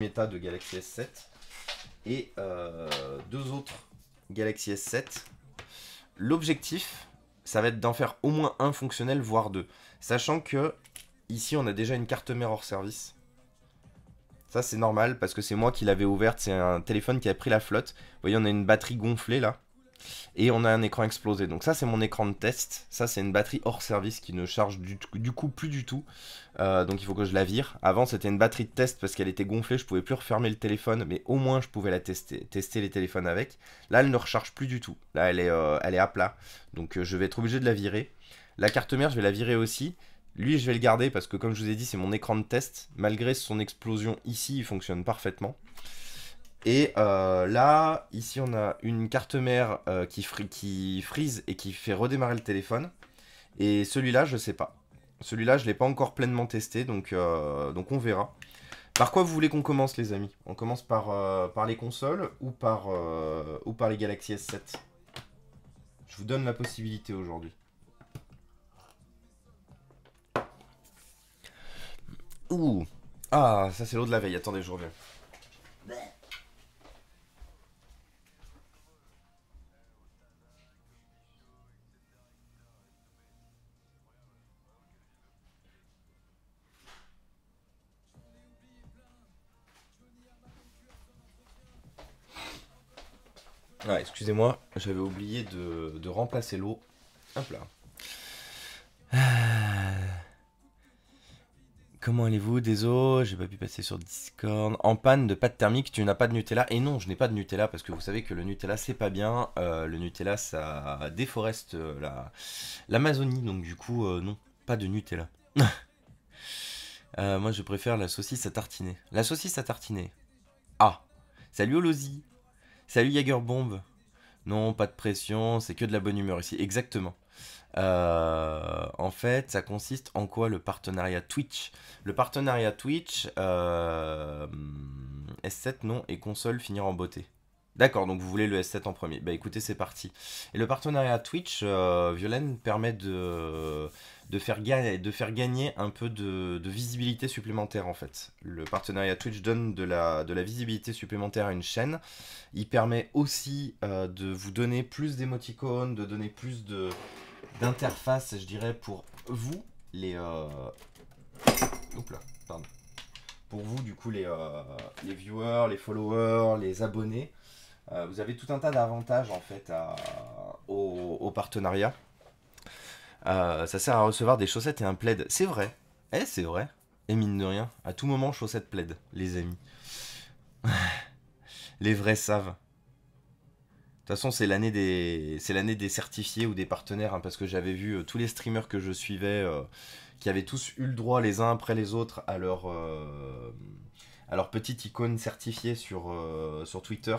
méta de Galaxy S7 et euh, deux autres Galaxy S7. L'objectif, ça va être d'en faire au moins un fonctionnel, voire deux. Sachant que ici, on a déjà une carte mère hors service. Ça, c'est normal parce que c'est moi qui l'avais ouverte. C'est un téléphone qui a pris la flotte. Vous voyez, on a une batterie gonflée là et on a un écran explosé. Donc ça c'est mon écran de test, ça c'est une batterie hors service qui ne charge du, coup plus du tout, euh, donc il faut que je la vire. Avant c'était une batterie de test parce qu'elle était gonflée, je pouvais plus refermer le téléphone, mais au moins je pouvais la tester, tester les téléphones avec. Là elle ne recharge plus du tout, là elle est, euh, à plat, donc euh, je vais être obligé de la virer. La carte mère je vais la virer aussi, lui, je vais le garder parce que, comme je vous ai dit, c'est mon écran de test. Malgré son explosion ici, il fonctionne parfaitement. Et euh, là, ici, on a une carte mère euh, qui, freeze et qui fait redémarrer le téléphone. Et celui-là, je ne sais pas. Celui-là, je ne l'ai pas encore pleinement testé, donc, euh, donc on verra. Par quoi vous voulez qu'on commence, les amis On commence par, par les consoles ou par, ou par les Galaxy S7 Je vous donne la possibilité aujourd'hui. Ouh Ah, ça c'est l'eau de la veille. Attendez, je reviens. Ah, excusez-moi, j'avais oublié de, remplacer l'eau. Hop là. Ah. Comment allez-vous Désolé, j'ai pas pu passer sur Discord. En panne de pâte thermique, tu n'as pas de Nutella. Et non, je n'ai pas de Nutella parce que vous savez que le Nutella, c'est pas bien. Euh, le Nutella, ça déforeste euh, la l'Amazonie. Donc du coup, euh, non, pas de Nutella. moi, je préfère la saucisse à tartiner. La saucisse à tartiner. Ah Salut Olozy Salut bombe. Non, pas de pression, c'est que de la bonne humeur ici. Exactement. Euh, en fait, ça consiste en quoi le partenariat Twitch Le partenariat Twitch, euh, S7 non, et console finir en beauté. D'accord, donc vous voulez le S7 en premier. Bah écoutez, c'est parti. Et le partenariat Twitch, euh, Violaine, permet de de faire, gagner, de faire gagner un peu de, visibilité supplémentaire en fait. Le partenariat Twitch donne de la, de la visibilité supplémentaire à une chaîne. Il permet aussi euh, de vous donner plus d'émoticônes, de donner plus de d'interface, je dirais, pour vous, les... Euh... pardon. Pour vous, du coup, les, euh, les viewers, les followers, les abonnés. Euh, vous avez tout un tas d'avantages en fait au partenariat. Euh, ça sert à recevoir des chaussettes et un plaid. C'est vrai. Eh, c'est vrai. Et mine de rien, à tout moment, chaussettes plaid, les amis. les vrais savent. De toute façon, c'est l'année des, c'est l'année des certifiés ou des partenaires, hein, parce que j'avais vu euh, tous les streamers que je suivais, euh, qui avaient tous eu le droit les uns après les autres à leur, petite icône certifiée sur, sur Twitter.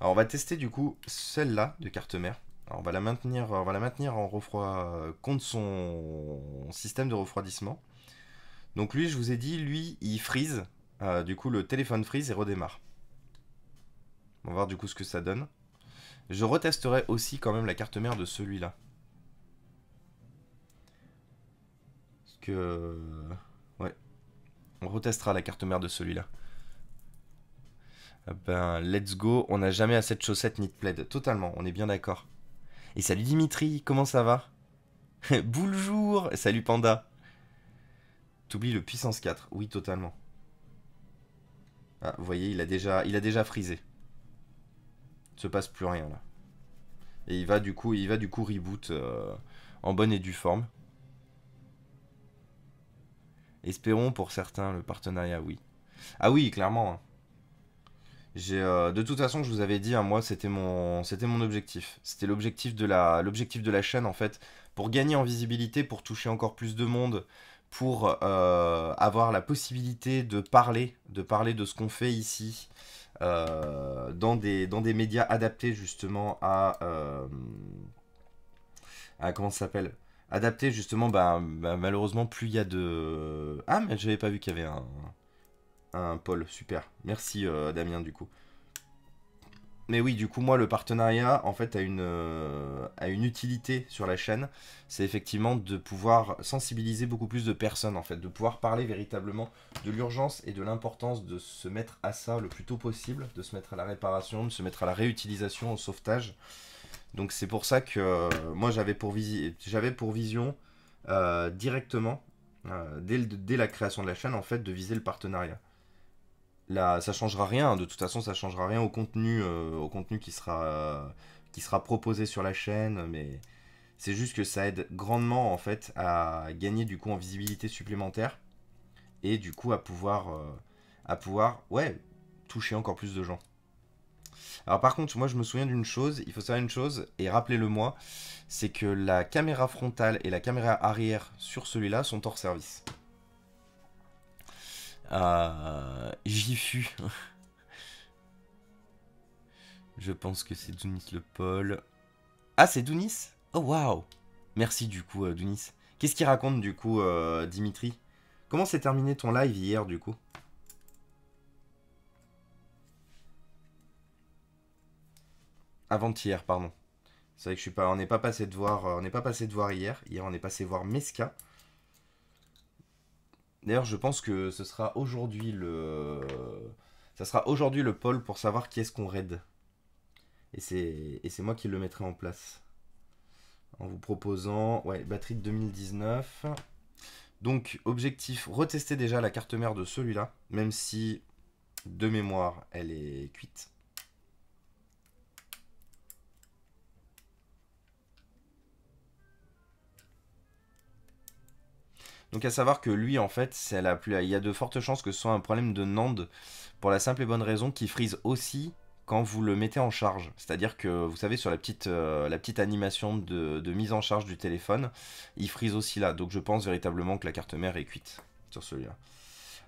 Alors, on va tester du coup celle-là de carte mère on va la maintenir, on va la maintenir en refroid euh, contre son système de refroidissement. Donc lui, je vous ai dit, lui, il freeze. Euh, du coup, le téléphone freeze et redémarre. On va voir du coup ce que ça donne. Je retesterai aussi quand même la carte mère de celui-là. Parce que... Euh, ouais. On retestera la carte mère de celui-là. Eh ben, let's go. On n'a jamais assez de chaussettes ni de plaid. Totalement, on est bien d'accord. Et salut Dimitri, comment ça va Bonjour, salut Panda. T'oublies le puissance 4, oui totalement. Ah, vous voyez, il a déjà, il a déjà frisé. Il se passe plus rien là. Et il va du coup, il va du coup reboot euh, en bonne et due forme. Espérons pour certains le partenariat, oui. Ah oui, clairement. Hein. Euh, de toute façon, je vous avais dit, hein, moi, c'était mon, c'était mon objectif. C'était l'objectif de la, l'objectif de la chaîne, en fait, pour gagner en visibilité, pour toucher encore plus de monde, pour euh, avoir la possibilité de parler, de parler de ce qu'on fait ici, euh, dans des, dans des médias adaptés justement à, comment ça s'appelle Adaptés justement, bah, bah, malheureusement, plus il y a de, ah mais j'avais pas vu qu'il y avait un Paul. Super. Merci euh, Damien du coup. Mais oui, du coup, moi, le partenariat, en fait, a une, euh, une utilité sur la chaîne. C'est effectivement de pouvoir sensibiliser beaucoup plus de personnes, en fait, de pouvoir parler véritablement de l'urgence et de l'importance de se mettre à ça le plus tôt possible, de se mettre à la réparation, de se mettre à la réutilisation, au sauvetage. Donc c'est pour ça que euh, moi, j'avais pour, j'avais pour, vision directement, dès la création de la chaîne, en fait, de viser le partenariat. Là, ça changera rien. De toute façon, ça changera rien au contenu, euh, au contenu qui sera, euh, qui sera proposé sur la chaîne. Mais c'est juste que ça aide grandement en fait à gagner du coup en visibilité supplémentaire et du coup à pouvoir, euh, à pouvoir, ouais, toucher encore plus de gens. Alors par contre, moi je me souviens d'une chose. Il faut savoir une chose et rappelez-le-moi, c'est que la caméra frontale et la caméra arrière sur celui-là sont hors service. Euh, J'y fus. Je pense que c'est Dunis le Paul. Ah, c'est Dunis Oh, waouh Merci du coup, euh, Dunis. Qu'est-ce qu'il raconte du coup, euh, Dimitri Comment s'est terminé ton live hier du coup Avant-hier, pardon. C'est vrai que je suis pas, on pas passé de voir, euh, on n'est pas passé de voir hier. Hier, on est passé voir Mesca. D'ailleurs, je pense que ce sera aujourd'hui le. Ça sera aujourd'hui le pôle pour savoir qui est-ce qu'on raid. Et c'est, et c'est moi qui le mettrai en place. En vous proposant. Ouais, batterie de 2019. Donc, objectif retester déjà la carte mère de celui-là. Même si, de mémoire, elle est cuite. Donc à savoir que lui, en fait, Il y a de fortes chances que ce soit un problème de NAND pour la simple et bonne raison qu'il frise aussi quand vous le mettez en charge. C'est-à-dire que, vous savez, sur la petite, euh, la petite animation de, mise en charge du téléphone, il frise aussi là. Donc je pense véritablement que la carte mère est cuite sur celui-là.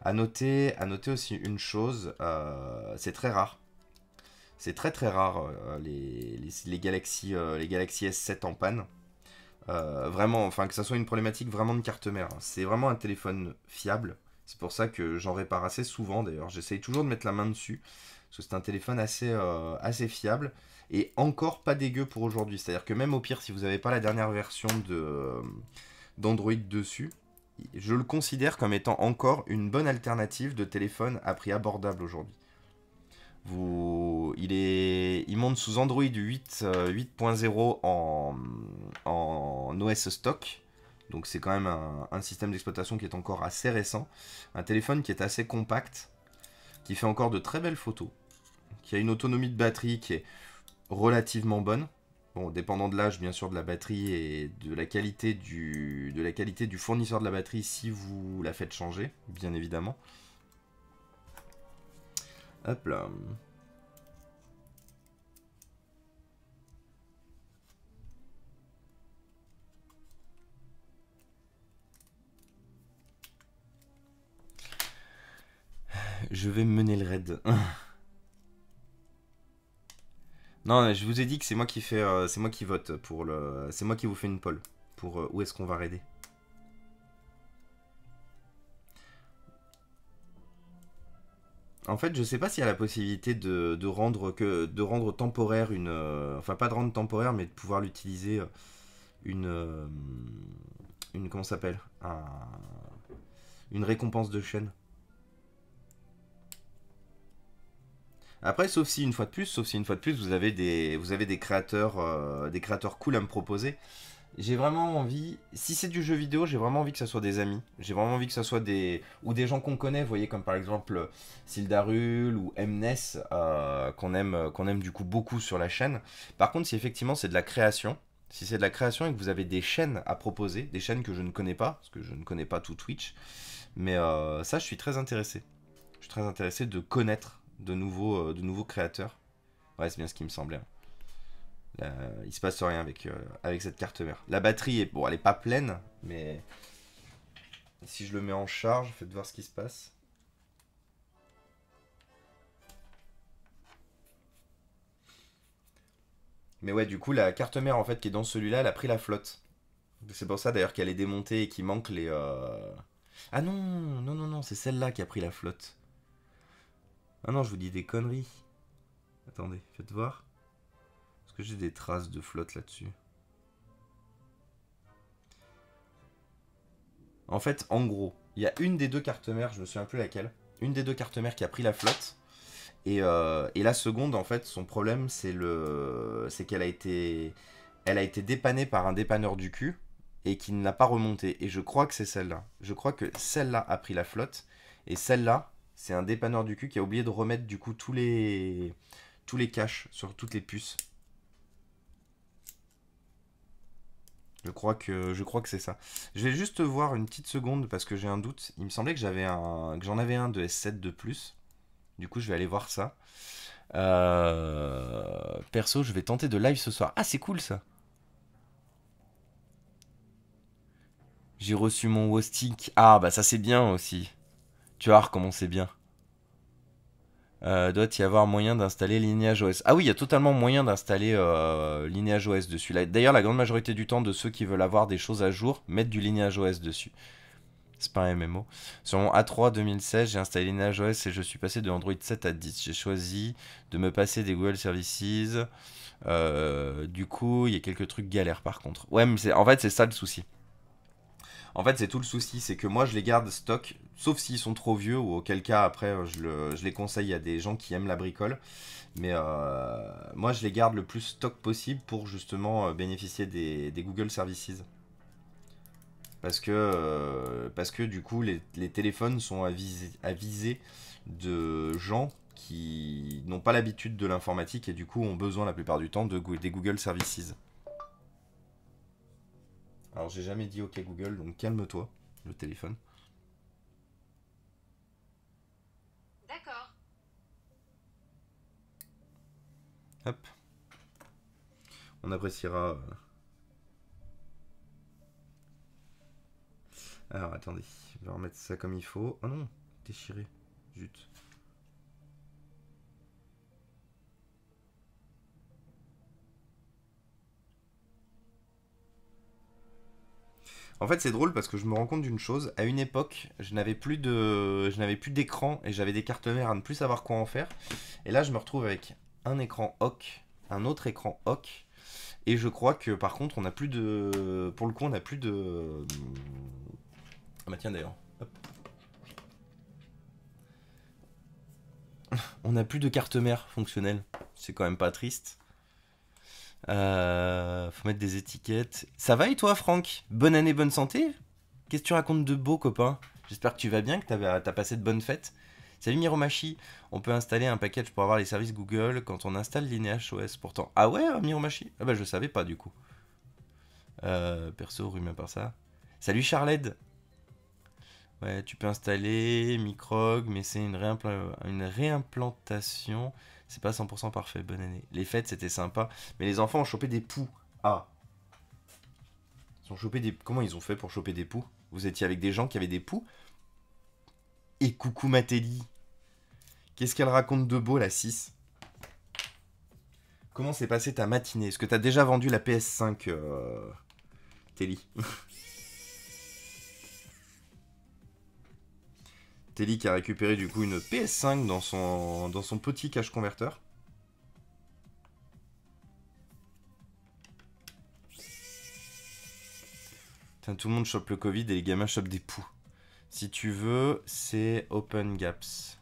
À noter, à noter aussi une chose, euh, c'est très rare. C'est très très rare les, euh, les, les, les Galaxy S7 en panne. Euh, vraiment, enfin que ça soit une problématique vraiment de carte mère. C'est vraiment un téléphone fiable. C'est pour ça que j'en répare assez souvent d'ailleurs. J'essaye toujours de mettre la main dessus. Parce que c'est un téléphone assez, euh, assez fiable. Et encore pas dégueu pour aujourd'hui. C'est-à-dire que même au pire, si vous n'avez pas la dernière version de, euh, d'Android dessus, je le considère comme étant encore une bonne alternative de téléphone à prix abordable aujourd'hui il, il monte sous Android 8.0 euh, en, OS stock. Donc c'est quand même un, système d'exploitation qui est encore assez récent. Un téléphone qui est assez compact, qui fait encore de très belles photos, qui a une autonomie de batterie qui est relativement bonne. Bon, dépendant de l'âge bien sûr de la batterie et de la qualité du fournisseur de la batterie si vous la faites changer, bien évidemment. Hop là. Je vais mener le raid. non, je vous ai dit que c'est moi qui fais, euh, c'est moi qui vote pour le, c'est moi qui vous fais une poll pour euh, où est-ce qu'on va raider. En fait, je sais pas s'il y a la possibilité de, rendre que de rendre temporaire une, euh, enfin pas de rendre temporaire, mais de pouvoir l'utiliser euh, une, euh, une comment s'appelle, une récompense de chaîne. Après, sauf si une fois de plus, sauf si une fois de plus, vous avez des vous avez des créateurs des créateurs cool à me proposer j'ai vraiment envie, si c'est du jeu vidéo, j'ai vraiment envie que ça soit des amis. J'ai vraiment envie que ça soit des. ou des gens qu'on connaît, vous voyez, comme par exemple euh, Sildarul ou Mnes, euh, qu'on aime, euh, qu'on aime du coup beaucoup sur la chaîne. Par contre, si effectivement c'est de la création, si c'est de la création et que vous avez des chaînes à proposer, des chaînes que je ne connais pas, parce que je ne connais pas tout Twitch, mais ça, je suis très intéressé. Je suis très intéressé de connaître de nouveaux, de nouveaux créateurs. Ouais, c'est bien ce qui me semblait. Hein. Euh, il se passe rien avec, euh, avec cette carte mère. La batterie, est, bon, elle est pas pleine, mais si je le mets en charge, faites voir ce qui se passe. Mais ouais, du coup, la carte mère, en fait, qui est dans celui-là, elle a pris la flotte. C'est pour ça, d'ailleurs, qu'elle est démontée et qu'il manque les... Euh, ah non, non, non, non, c'est celle-là qui a pris la flotte. Ah non, je vous dis des conneries. Attendez, faites voir que j'ai des traces de flotte là-dessus En fait, en gros, il y a une des deux cartes mères, je me souviens plus laquelle, une des deux cartes mères qui a pris la flotte. Et, euh, la seconde, en fait, son problème, c'est le, qu'elle a été, elle a été dépannée par un dépanneur du cul et qui ne l'a pas remonté. Et je crois que c'est celle-là. Je crois que celle-là a pris la flotte et celle-là, c'est un dépanneur du cul qui a oublié de remettre du coup tous les, tous les caches sur toutes les puces. Je crois que je crois que c'est ça. Je vais juste voir une petite seconde parce que j'ai un doute. Il me semblait que j'avais un que j'en avais un de S7 de plus. Du coup, je vais aller voir ça. Euh, perso, je vais tenter de live ce soir. Ah, c'est cool ça. J'ai reçu mon Wostik. Ah, bah ça c'est bien aussi. Tu vois comment c'est bien. Euh, « doit y avoir moyen d'installer Lineage OS. Ah oui, il y a totalement moyen d'installer euh, Lineage OS dessus. D'ailleurs, la grande majorité du temps de ceux qui veulent avoir des choses à jour mettent du Lineage OS dessus. C'est pas un MMO. Sur mon A3 2016, j'ai installé Lineage OS et je suis passé de Android 7 à 10. J'ai choisi de me passer des Google Services. Euh, du coup, il y a quelques trucs galères par contre. Ouais, mais en fait, c'est ça le souci. En fait, c'est tout le souci, c'est que moi je les garde stock, sauf s'ils sont trop vieux, ou auquel cas après je, les conseille à des gens qui aiment la bricole. Mais euh, moi je les garde le plus stock possible pour justement euh, bénéficier des, Google Services. Parce que, euh, parce que du coup les, téléphones sont avisés, avisés de gens qui n'ont pas l'habitude de l'informatique et du coup ont besoin la plupart du temps de, des Google Services. Alors j'ai jamais dit OK Google, donc calme-toi, le téléphone. D'accord. Hop. On appréciera. Euh. Alors attendez, je vais remettre ça comme il faut. Oh non, déchiré. Zut. En fait, c'est drôle parce que je me rends compte d'une chose. À une époque, je n'avais plus de, je n'avais plus d'écran et j'avais des cartes mères à ne plus savoir quoi en faire. Et là, je me retrouve avec un écran hoc, un autre écran hoc. Et je crois que par contre, on n'a plus de, pour le coup, on n'a plus de. Ah bah tiens d'ailleurs. on n'a plus de cartes mère fonctionnelle. C'est quand même pas triste. Euh, faut mettre des étiquettes. Ça va et toi, Franck Bonne année, bonne santé Qu'est-ce que tu racontes de beau, copain J'espère que tu vas bien, que tu as, passé de bonnes fêtes. Salut Miromachi, on peut installer un package pour avoir les services Google quand on installe l'INEHOS. pourtant. Ah ouais, hein, Miromachi Ah bah je savais pas du coup. Euh, perso, rumeur par ça. Salut Charled Ouais, tu peux installer Microg, mais c'est une réimplantation c'est pas 100% parfait, bonne année. Les fêtes, c'était sympa, mais les enfants ont chopé des poux. Ah Ils ont chopé des... Comment ils ont fait pour choper des poux Vous étiez avec des gens qui avaient des poux Et coucou Matéli Qu'est-ce qu'elle raconte de beau, la 6 Comment s'est passée ta matinée Est-ce que t'as déjà vendu la PS5, euh... qui a récupéré du coup une PS5 dans son, dans son petit cache converteur. tout le monde chope le Covid et les gamins chopent des poux. Si tu veux, c'est Open Gaps.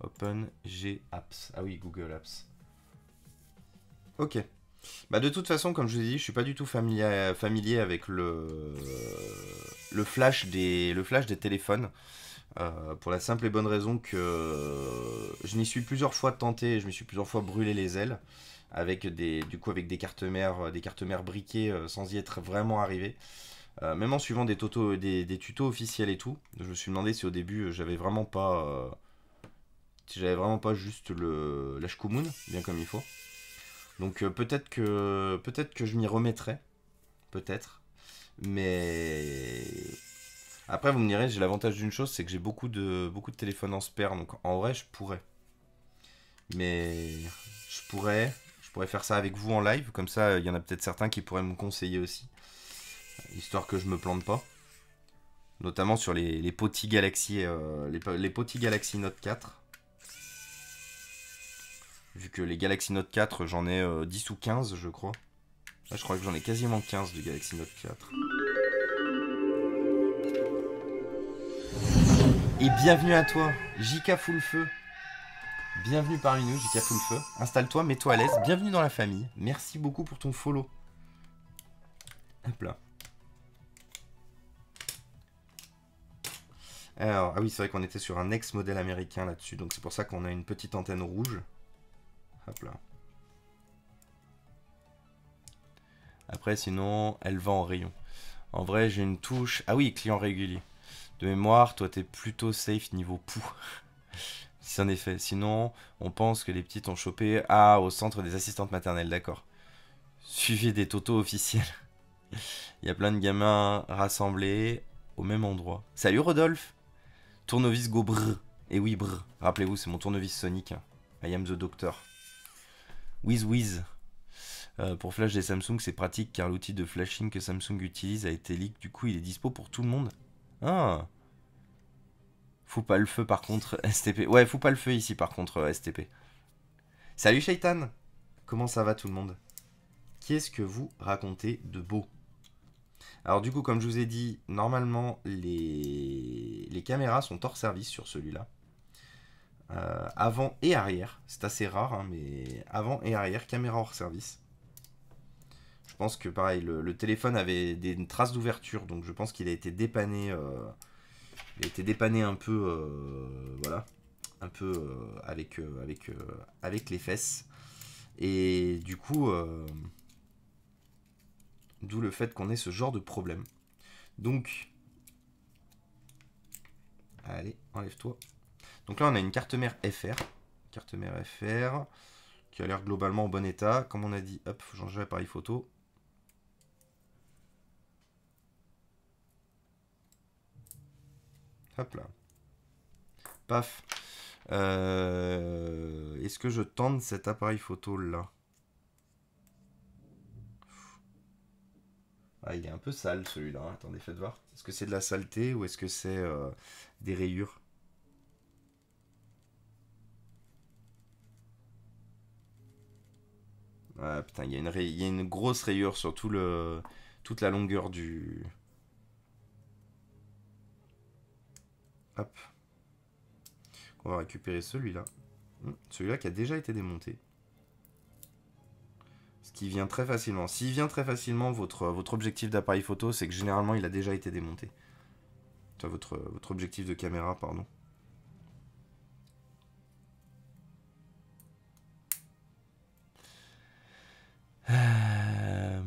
Open G Ah oui, Google Apps. Ok. Bah de toute façon, comme je vous ai dit, je suis pas du tout familier, familier avec le, le, flash des, le flash des téléphones. Euh, pour la simple et bonne raison que euh, je m'y suis plusieurs fois tenté, je m'y suis plusieurs fois brûlé les ailes avec des, du coup avec des cartes mères, euh, des cartes mères briquées sans y être vraiment arrivé. même en suivant des, des, tutos officiels et tout, je me suis demandé si au début j'avais vraiment pas, j'avais vraiment pas juste le l'ashkumun bien comme il faut. Donc peut-être que peut-être que je m'y remettrai, peut-être, mais après, vous me direz, j'ai l'avantage d'une chose, c'est que j'ai beaucoup de, beaucoup de téléphones en spare, donc en vrai, je pourrais. Mais je pourrais, je pourrais faire ça avec vous en live, comme ça, il y en a peut-être certains qui pourraient me conseiller aussi, histoire que je me plante pas. Notamment sur les, les Galaxy, euh, les, Galaxy Note 4 vu que les Galaxy Note 4, j'en ai 10 euh, ou 15, je crois. Là, ah, je crois que j'en ai quasiment 15 de Galaxy Note 4. Et bienvenue à toi, JK Full Feu. Bienvenue parmi nous, JK Full Feu. Installe-toi, mets-toi à l'aise. Bienvenue dans la famille. Merci beaucoup pour ton follow. Hop là. Alors, ah oui, c'est vrai qu'on était sur un ex-modèle américain là-dessus, donc c'est pour ça qu'on a une petite antenne rouge. Hop là. Après, sinon, elle va en rayon. En vrai, j'ai une touche... Ah oui, client régulier de mémoire, toi t'es plutôt safe niveau pouls. C'est un effet. Sinon, on pense que les petites ont chopé ah, au centre des assistantes maternelles, d'accord. Suivi des totos officiels. Il y a plein de gamins rassemblés au même endroit. Salut Rodolphe Tournevis go brr. Et eh oui, brr. Rappelez-vous, c'est mon tournevis Sonic. Hein. I am the Doctor. Whiz whiz. Euh, pour flash des Samsung, c'est pratique car l'outil de flashing que Samsung utilise a été leak. Du coup, il est dispo pour tout le monde. Ah. Fous pas le feu par contre, euh, STP. Ouais, fous pas le feu ici par contre, euh, STP. Salut Shaitan Comment ça va tout le monde Qu'est-ce que vous racontez de beau Alors du coup, comme je vous ai dit, normalement, les, les caméras sont hors service sur celui-là. Euh, avant et arrière, c'est assez rare, hein, mais avant et arrière, caméra hors service. Je pense que pareil, le, téléphone avait des, traces d'ouverture, donc je pense qu'il a été dépanné. Euh, a dépanné un peu, euh, voilà, un peu euh, avec avec avec les fesses. Et du coup, d'où le fait qu'on ait ce genre de problème. Donc, allez, enlève-toi. Donc là, on a une carte mère FR, carte mère FR qui a l'air globalement en bon état. Comme on a dit, hop, faut changer l'appareil photo. Paf. Euh, est-ce que je tente cet appareil photo là Ah, il est un peu sale celui-là. Hein. Attendez, faites voir. Est-ce que c'est de la saleté ou est-ce que c'est euh, des rayures Ah putain, il y, a une une grosse rayure sur le... toute la longueur du, On va récupérer celui-là. Hmm, celui-là qui a déjà été démonté. Ce qui vient très facilement. S'il vient très facilement, votre, votre objectif d'appareil photo, c'est que généralement, il a déjà été démonté. votre, votre objectif de caméra, pardon. Euh,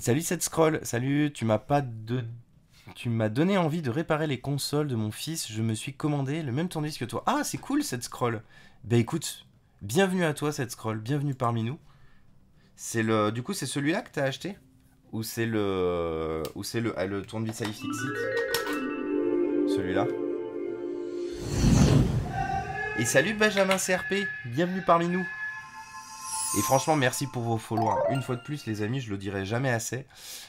salut cette scroll, salut, tu m'as pas de tu m'as donné envie de réparer les consoles de mon fils. Je me suis commandé le même tournevis que toi. Ah, c'est cool cette scroll. Bah écoute, bienvenue à toi cette scroll. Bienvenue parmi nous. C'est le, du coup, c'est celui-là que t'as acheté Ou c'est le, ou c'est le, ah, le tournevis à Celui-là. Et salut Benjamin CRP. Bienvenue parmi nous. Et franchement, merci pour vos followers. Une fois de plus, les amis, je le dirai jamais assez.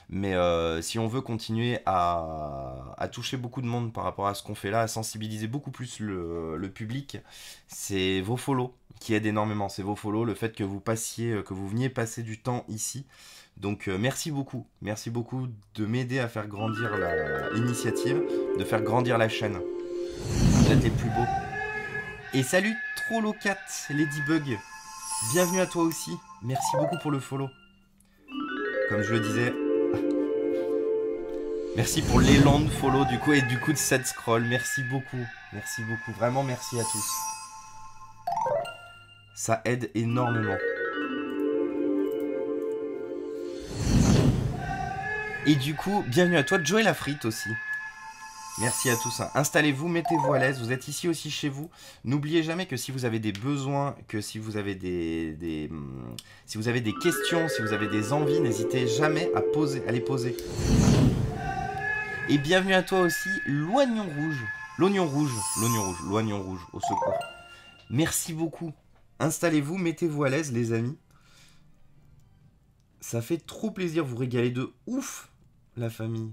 Mais euh, si on veut continuer à, toucher beaucoup de monde par rapport à ce qu'on fait là, à sensibiliser beaucoup plus le, public, c'est vos follows qui aident énormément. C'est vos follows, le fait que vous passiez, euh, que vous veniez passer du temps ici. Donc euh, merci beaucoup, merci beaucoup de m'aider à faire grandir l'initiative, de faire grandir la chaîne. Vous êtes les plus beaux. Et salut Trollocat, Ladybug Bienvenue à toi aussi. Merci beaucoup pour le follow. Comme je le disais. Merci pour l'élan de follow du coup et du coup de cette scroll. Merci beaucoup. Merci beaucoup. Vraiment merci à tous. Ça aide énormément. Et du coup, bienvenue à toi, Joël Lafrite aussi. Merci à tous. Installez-vous, mettez-vous à l'aise. Vous êtes ici aussi chez vous. N'oubliez jamais que si vous avez des besoins, que si vous avez des, hmm, si vous avez des questions, si vous avez des envies, n'hésitez jamais à poser, à les poser. Et bienvenue à toi aussi, l'oignon rouge. L'oignon rouge, l'oignon rouge, l'oignon rouge, au secours. Merci beaucoup. Installez-vous, mettez-vous à l'aise, les amis. Ça fait trop plaisir, vous régalez de ouf, la famille.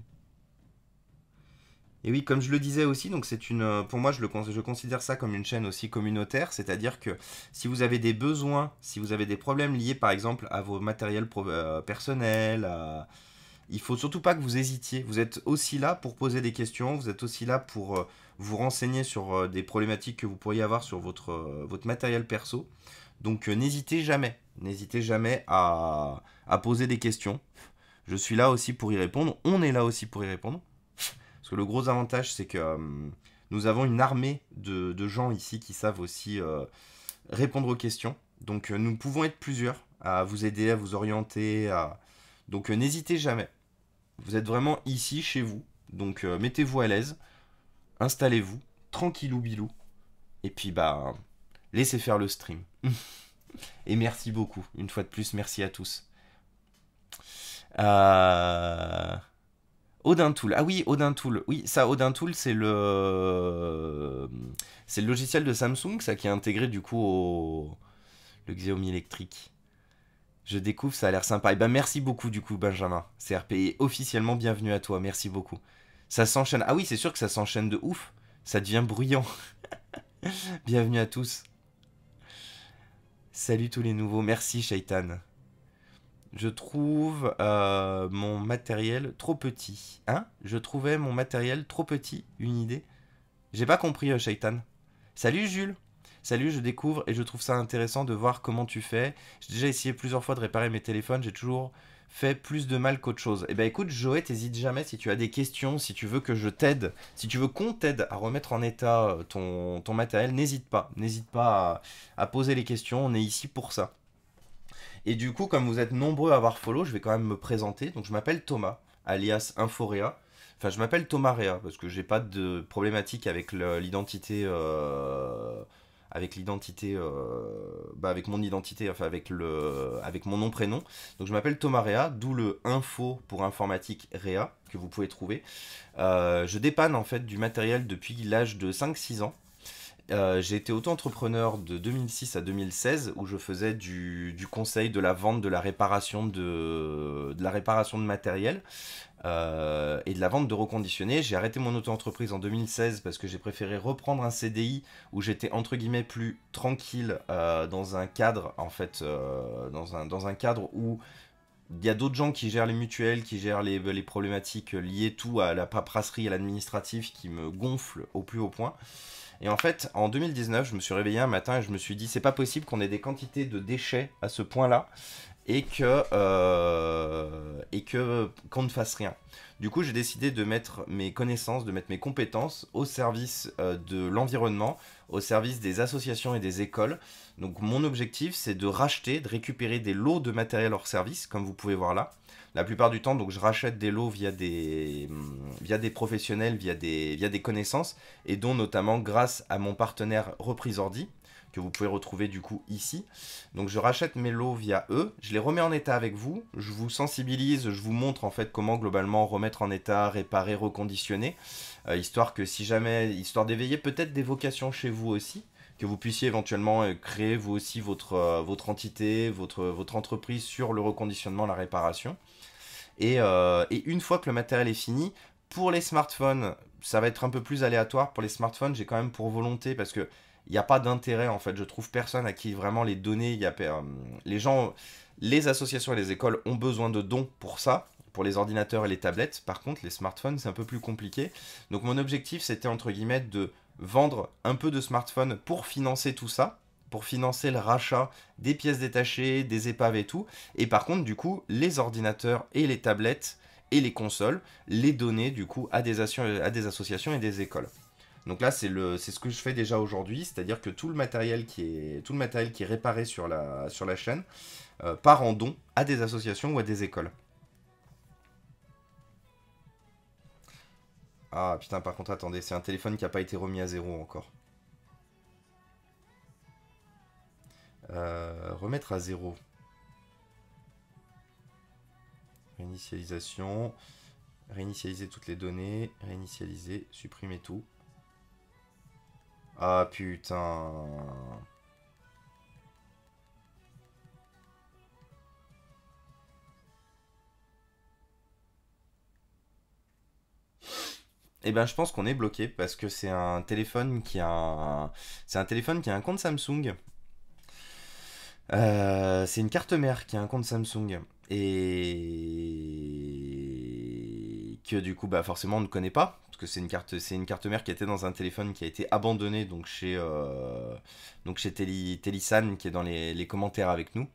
Et oui, comme je le disais aussi, donc c'est une, euh, pour moi, je, le, considère ça comme une chaîne aussi communautaire, c'est-à-dire que si vous avez des besoins, si vous avez des problèmes liés, par exemple, à vos matériels euh, personnels, il il faut surtout pas que vous hésitiez. Vous êtes aussi là pour poser des questions, vous êtes aussi là pour euh, vous renseigner sur des problématiques que vous pourriez avoir sur votre, votre matériel perso. Donc n'hésitez jamais, n'hésitez jamais à poser des questions. Je suis là aussi pour y répondre, on est là aussi pour y répondre le gros avantage, c'est que euh, nous avons une armée de, gens ici qui savent aussi euh, répondre aux questions. Donc euh, nous pouvons être plusieurs à vous aider, à vous orienter. Donc n'hésitez jamais. Vous êtes vraiment ici, chez vous. Donc mettez-vous à l'aise, installez-vous, tranquillou bilou. Et puis bah, laissez faire le stream. et merci beaucoup. Une fois de plus, merci à tous. Euh... Odin Tool. Ah oui, Odin Tool. Oui, ça, Odin Tool, c'est le... C'est le logiciel de Samsung, ça, qui est intégré, du coup, au... Le Xiaomi électrique. Je découvre, ça a l'air sympa. Et eh ben, merci beaucoup, du coup, Benjamin. CRP est officiellement bienvenue à toi. Merci beaucoup. Ça s'enchaîne. Ah oui, c'est sûr que ça s'enchaîne de ouf. Ça devient bruyant. bienvenue à tous. Salut tous les nouveaux. Merci, Shaitan je trouve euh, mon matériel trop petit. Hein Je trouvais mon matériel trop petit, une idée. J'ai pas compris, Shaytan. Euh, Shaitan. Salut Jules Salut, je découvre et je trouve ça intéressant de voir comment tu fais. J'ai déjà essayé plusieurs fois de réparer mes téléphones, j'ai toujours fait plus de mal qu'autre chose. Eh ben écoute, Joé, t'hésites jamais si tu as des questions, si tu veux que je t'aide, si tu veux qu'on t'aide à remettre en état euh, ton, matériel, n'hésite pas. N'hésite pas à poser les questions, on est ici pour ça. Et du coup, comme vous êtes nombreux à avoir follow, je vais quand même me présenter. Donc, je m'appelle Thomas, alias Inforea. Enfin, je m'appelle Thomas parce que j'ai pas de problématique avec l'identité. Euh, avec l'identité. Euh, bah, avec mon identité, enfin, avec, le, avec mon nom-prénom. Donc, je m'appelle Thomas Réa, d'où le info pour informatique Rea que vous pouvez trouver. Euh, je dépanne en fait du matériel depuis l'âge de 5-6 ans. Euh, j'ai été auto-entrepreneur de 2006 à 2016 où je faisais du, conseil, de la vente, de la réparation de, la réparation de matériel euh, et de la vente de reconditionnés. J'ai arrêté mon auto-entreprise en 2016 parce que j'ai préféré reprendre un CDI où j'étais entre guillemets plus tranquille euh, dans un cadre dans un, cadre où il y a d'autres gens qui gèrent les mutuelles, qui gèrent les, problématiques liées tout à la paperasserie, à l'administratif, qui me gonflent au plus haut point. Et en fait, en 2019, je me suis réveillé un matin et je me suis dit, c'est pas possible qu'on ait des quantités de déchets à ce point-là et que euh, et que qu'on ne fasse rien. Du coup, j'ai décidé de mettre mes connaissances, de mettre mes compétences au service euh, de l'environnement, au service des associations et des écoles. Donc mon objectif, c'est de racheter, de récupérer des lots de matériel hors service, comme vous pouvez voir là, la plupart du temps, donc je rachète des lots via des, mm, via des professionnels, via des, via des connaissances, et dont notamment grâce à mon partenaire Reprise Ordi, que vous pouvez retrouver du coup ici. Donc je rachète mes lots via eux, je les remets en état avec vous, je vous sensibilise, je vous montre en fait comment globalement remettre en état, réparer, reconditionner, euh, histoire que si jamais, histoire d'éveiller peut-être des vocations chez vous aussi, que vous puissiez éventuellement euh, créer vous aussi votre, euh, votre entité, votre, votre entreprise sur le reconditionnement, la réparation. Euh, et, une fois que le matériel est fini, pour les smartphones, ça va être un peu plus aléatoire. Pour les smartphones, j'ai quand même pour volonté parce que n'y a pas d'intérêt en fait. Je trouve personne à qui vraiment les données, y euh, les gens, les associations et les écoles ont besoin de dons pour ça. Pour les ordinateurs et les tablettes, par contre, les smartphones, c'est un peu plus compliqué. Donc mon objectif, c'était entre guillemets de vendre un peu de smartphones pour financer tout ça, pour financer le rachat des pièces détachées, des épaves et tout. Et par contre, du coup, les ordinateurs et les tablettes et les consoles, les donner du coup à des, associations et des écoles. Donc là, c'est ce que je fais déjà aujourd'hui, c'est-à-dire que tout le matériel qui est, tout le matériel qui est réparé sur la, sur la chaîne euh, part en don à des associations ou à des écoles. Ah putain, par contre, attendez, c'est un téléphone qui n'a pas été remis à zéro encore. Euh, remettre à zéro. Réinitialisation. Réinitialiser toutes les données. Réinitialiser. Supprimer tout. Ah putain. et eh ben, je pense qu'on est bloqué parce que c'est un téléphone qui a c'est un téléphone qui a un compte Samsung euh, c'est une carte mère qui a un compte Samsung et que du coup bah forcément on ne connaît pas parce que c'est une carte c'est une carte mère qui était dans un téléphone qui a été abandonné donc chez euh, donc chez qui est dans les, commentaires avec nous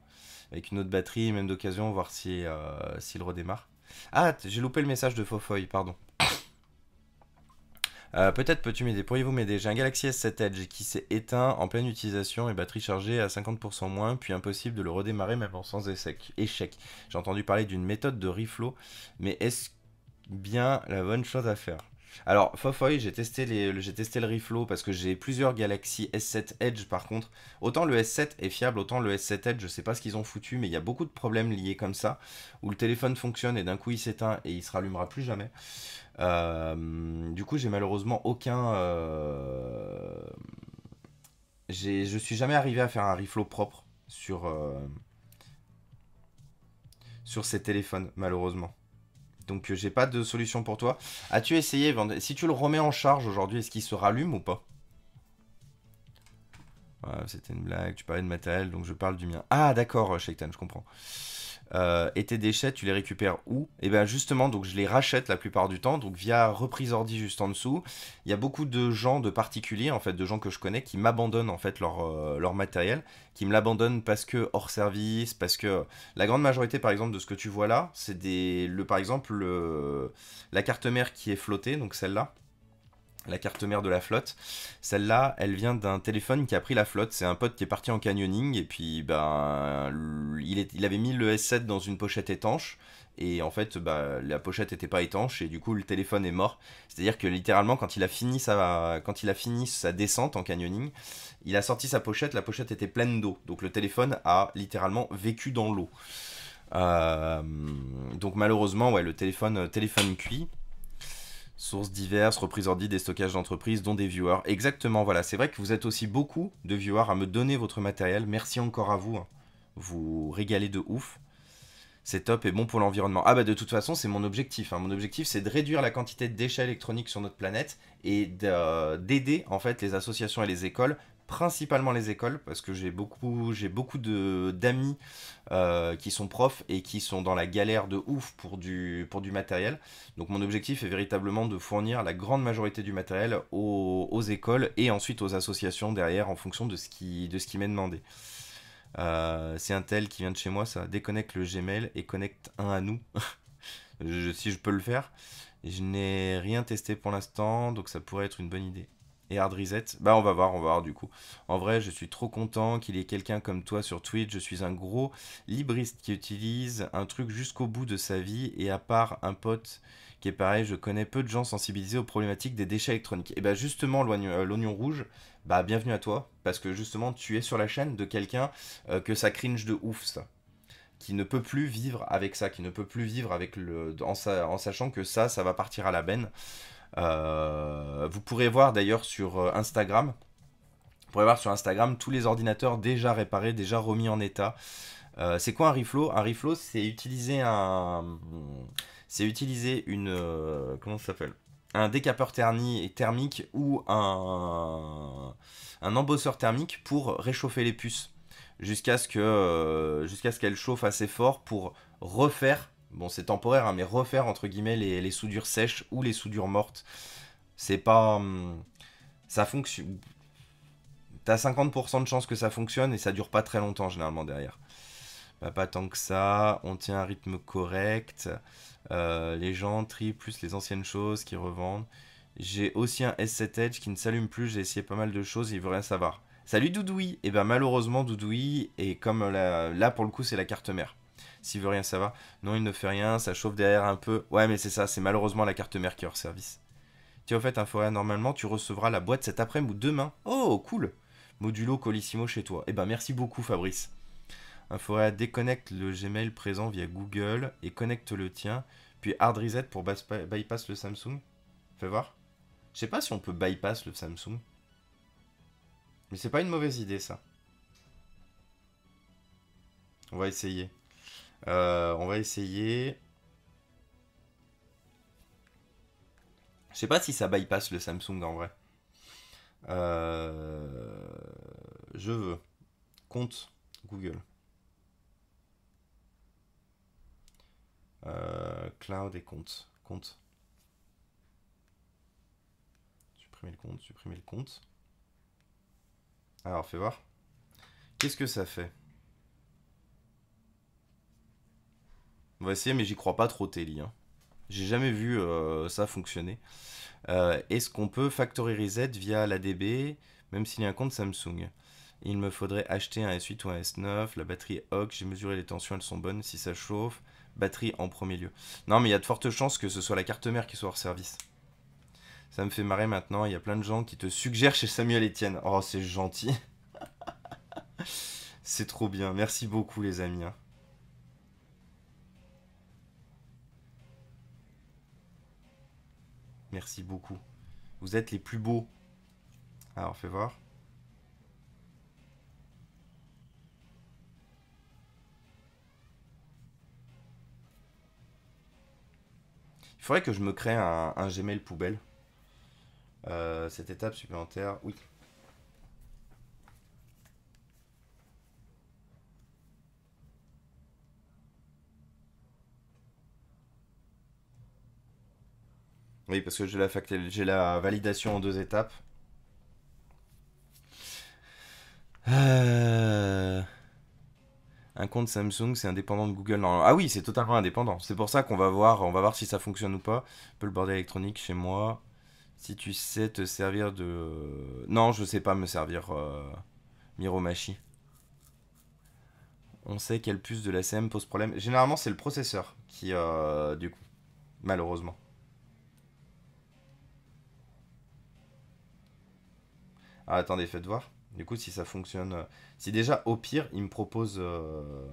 avec une autre batterie même d'occasion voir si euh, s'il redémarre. Ah, j'ai loupé le message de Fofoy, pardon. Euh, peut-être peux-tu m'aider, pourriez-vous m'aider J'ai un Galaxy S7 Edge qui s'est éteint en pleine utilisation et batterie chargée à 50% moins, puis impossible de le redémarrer même sans échec. J'ai entendu parler d'une méthode de reflow, mais est-ce bien la bonne chose à faire alors, Fofoy, j'ai testé, j'ai testé le reflow parce que j'ai plusieurs Galaxy S7 Edge par contre. Autant le S7 est fiable, autant le S7 Edge, je sais pas ce qu'ils ont foutu, mais il y a beaucoup de problèmes liés comme ça, où le téléphone fonctionne et d'un coup il s'éteint et il se rallumera plus jamais. Euh, du coup, j'ai malheureusement aucun. Euh, je suis jamais arrivé à faire un reflow propre sur, euh, sur ces téléphones, malheureusement. Donc euh, j'ai pas de solution pour toi. As-tu essayé, si tu le remets en charge aujourd'hui, est-ce qu'il se rallume ou pas C'était une blague, tu parlais de matériel, donc je parle du mien. Ah d'accord, Tan, euh, je comprends. Euh, et tes déchets, tu les récupères où Et eh bien justement, donc je les rachète la plupart du temps, donc via reprise ordi juste en dessous. Il y a beaucoup de gens, de particuliers en fait, de gens que je connais qui m'abandonnent en fait leur, euh, leur matériel, qui me l'abandonnent parce que hors service, parce que la grande majorité par exemple de ce que tu vois là, c'est des, le, par exemple la carte mère qui est flottée, donc celle-là la carte mère de la flotte. Celle-là, elle vient d'un téléphone qui a pris la flotte. C'est un pote qui est parti en canyoning et puis ben, il, avait mis le S7 dans une pochette étanche et en fait bah, la pochette n'était pas étanche et du coup le téléphone est mort. C'est-à-dire que littéralement quand il a fini sa quand il a fini sa descente en canyoning, il a sorti sa pochette, la pochette était pleine d'eau. Donc le téléphone a littéralement vécu dans l'eau. Euh, donc malheureusement ouais le téléphone téléphone cuit. Sources diverses, reprises ordi, des stockages d'entreprises, dont des viewers. Exactement, voilà. C'est vrai que vous êtes aussi beaucoup de viewers à me donner votre matériel. Merci encore à vous. Hein. Vous régalez de ouf. C'est top et bon pour l'environnement. Ah bah de toute façon, c'est mon objectif. Hein. Mon objectif, c'est de réduire la quantité de déchets électroniques sur notre planète et d'aider en fait les associations et les écoles principalement les écoles, parce que j'ai beaucoup, j'ai beaucoup de, d'amis euh, qui sont profs et qui sont dans la galère de ouf pour du, pour du matériel. Donc mon objectif est véritablement de fournir la grande majorité du matériel aux, écoles et ensuite aux associations derrière en fonction de ce qui, de ce qui m'est demandé. Euh, c'est un tel qui vient de chez moi, ça déconnecte le Gmail et connecte un à nous. si je peux le faire. Je n'ai rien testé pour l'instant, donc ça pourrait être une bonne idée et Hard Reset. Bah on va voir, on va voir du coup. En vrai, je suis trop content qu'il y ait quelqu'un comme toi sur Twitch. Je suis un gros libriste qui utilise un truc jusqu'au bout de sa vie et à part un pote qui est pareil, je connais peu de gens sensibilisés aux problématiques des déchets électroniques. Et bah justement, l'oignon euh, rouge, bah bienvenue à toi parce que justement tu es sur la chaîne de quelqu'un euh, que ça cringe de ouf ça qui ne peut plus vivre avec ça, qui ne peut plus vivre avec le, en, sachant que ça, ça va partir à la benne. Euh, vous pourrez voir d'ailleurs sur euh, Instagram, vous pourrez voir sur Instagram tous les ordinateurs déjà réparés, déjà remis en état. Euh, c'est quoi un reflow Un reflow, c'est utiliser un, c'est utiliser une, comment s'appelle Un décapeur thermique ou un, un embosseur thermique pour réchauffer les puces jusqu'à ce que, jusqu'à ce qu'elles chauffent assez fort pour refaire bon c'est temporaire, hein, mais refaire entre guillemets les, soudures sèches ou les soudures mortes. C'est pas... Hum, ça fonctionne... T'as 50% de chance que ça fonctionne et ça dure pas très longtemps généralement derrière. Bah, pas tant que ça, on tient un rythme correct, euh, les gens trient plus les anciennes choses qui revendent. J'ai aussi un S7 Edge qui ne s'allume plus, j'ai essayé pas mal de choses, il veut rien savoir. Salut Doudoui Et eh ben malheureusement Doudoui, et comme là pour le coup c'est la carte mère s'il veut rien ça va. Non, il ne fait rien, ça chauffe derrière un peu. Ouais, mais c'est ça, c'est malheureusement la carte mère qui est hors service. Tiens, au fait, Forêt. normalement, tu recevras la boîte cet après-midi ou demain. Oh, cool Modulo Colissimo chez toi. Eh ben, merci beaucoup, Fabrice. Forêt déconnecte le Gmail présent via Google et connecte le tien, puis hard reset pour bypass le Samsung. Fais voir. Je sais pas si on peut bypass le Samsung. Mais c'est pas une mauvaise idée, ça. On va essayer. Euh, on va essayer. Je sais pas si ça bypass le Samsung en vrai. Euh, je veux. Compte Google. Euh, cloud et compte. Compte. Supprimer le compte, supprimer le compte. Alors, fais voir. Qu'est-ce que ça fait On va essayer, mais j'y crois pas trop, Teli. Hein. J'ai jamais vu euh, ça fonctionner. Euh, est-ce qu'on peut factory reset via l'ADB, même s'il y a un compte Samsung Il me faudrait acheter un S8 ou un S9, la batterie OC, j'ai mesuré les tensions, elles sont bonnes, si ça chauffe, batterie en premier lieu. Non, mais il y a de fortes chances que ce soit la carte mère qui soit hors service. Ça me fait marrer maintenant, il y a plein de gens qui te suggèrent chez Samuel Etienne. Oh, c'est gentil. c'est trop bien, merci beaucoup les amis. Hein. Merci beaucoup. Vous êtes les plus beaux. Alors, fais voir. Il faudrait que je me crée un, Gmail poubelle. Euh, cette étape supplémentaire, oui, Oui, parce que j'ai la, j'ai la validation en deux étapes. Euh, un compte Samsung, c'est indépendant de Google. ah oui, c'est totalement indépendant. C'est pour ça qu'on va voir, on va voir si ça fonctionne ou pas. peu le bordel électronique chez moi. Si tu sais te servir de... Non, je sais pas me servir Miro euh, Miromachi. On sait quelle puce de la CM pose problème. Généralement, c'est le processeur qui, euh, du coup, malheureusement. Ah, attendez, faites voir. Du coup, si ça fonctionne. Euh, si déjà, au pire, il me propose. Euh,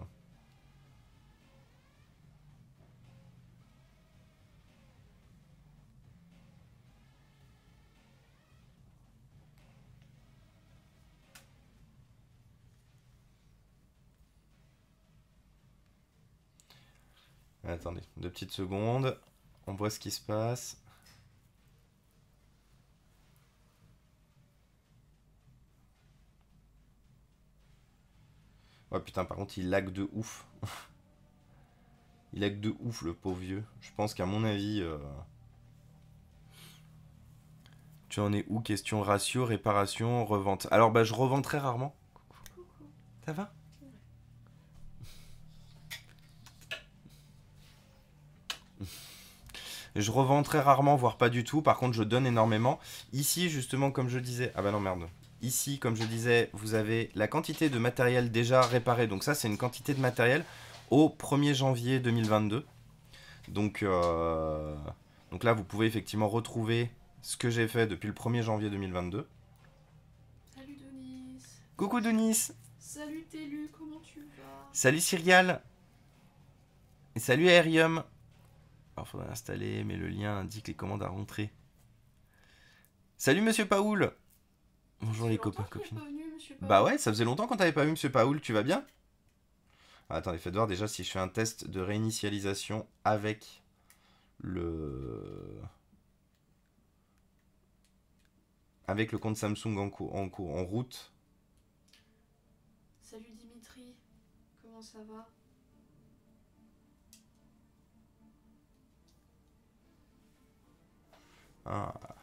attendez, deux petites secondes. On voit ce qui se passe. Ah putain, par contre, il lag de ouf. il lag de ouf, le pauvre vieux. Je pense qu'à mon avis... Euh, tu en es où Question ratio, réparation, revente. Alors, bah, je revends très rarement. Ça va Je revends très rarement, voire pas du tout. Par contre, je donne énormément. Ici, justement, comme je disais... Ah bah non, merde. Ici, comme je disais, vous avez la quantité de matériel déjà réparé. Donc ça, c'est une quantité de matériel au 1er janvier 2022. Donc, euh, donc là, vous pouvez effectivement retrouver ce que j'ai fait depuis le 1er janvier 2022. Salut Denis. Coucou Denis. Salut Télu, comment tu vas Salut Cyrial. Et salut Aérium Alors, faudrait l'installer, mais le lien indique les commandes à rentrer. Salut Monsieur Paoul. Bonjour les copains, copines. Bah ouais, ça faisait longtemps qu'on t'avait pas vu, monsieur Paul, tu vas bien Attends, ah, Attendez, de voir déjà si je fais un test de réinitialisation avec le... Avec le compte Samsung en, cours, en, cours, en route. Salut Dimitri, comment ça va Ah...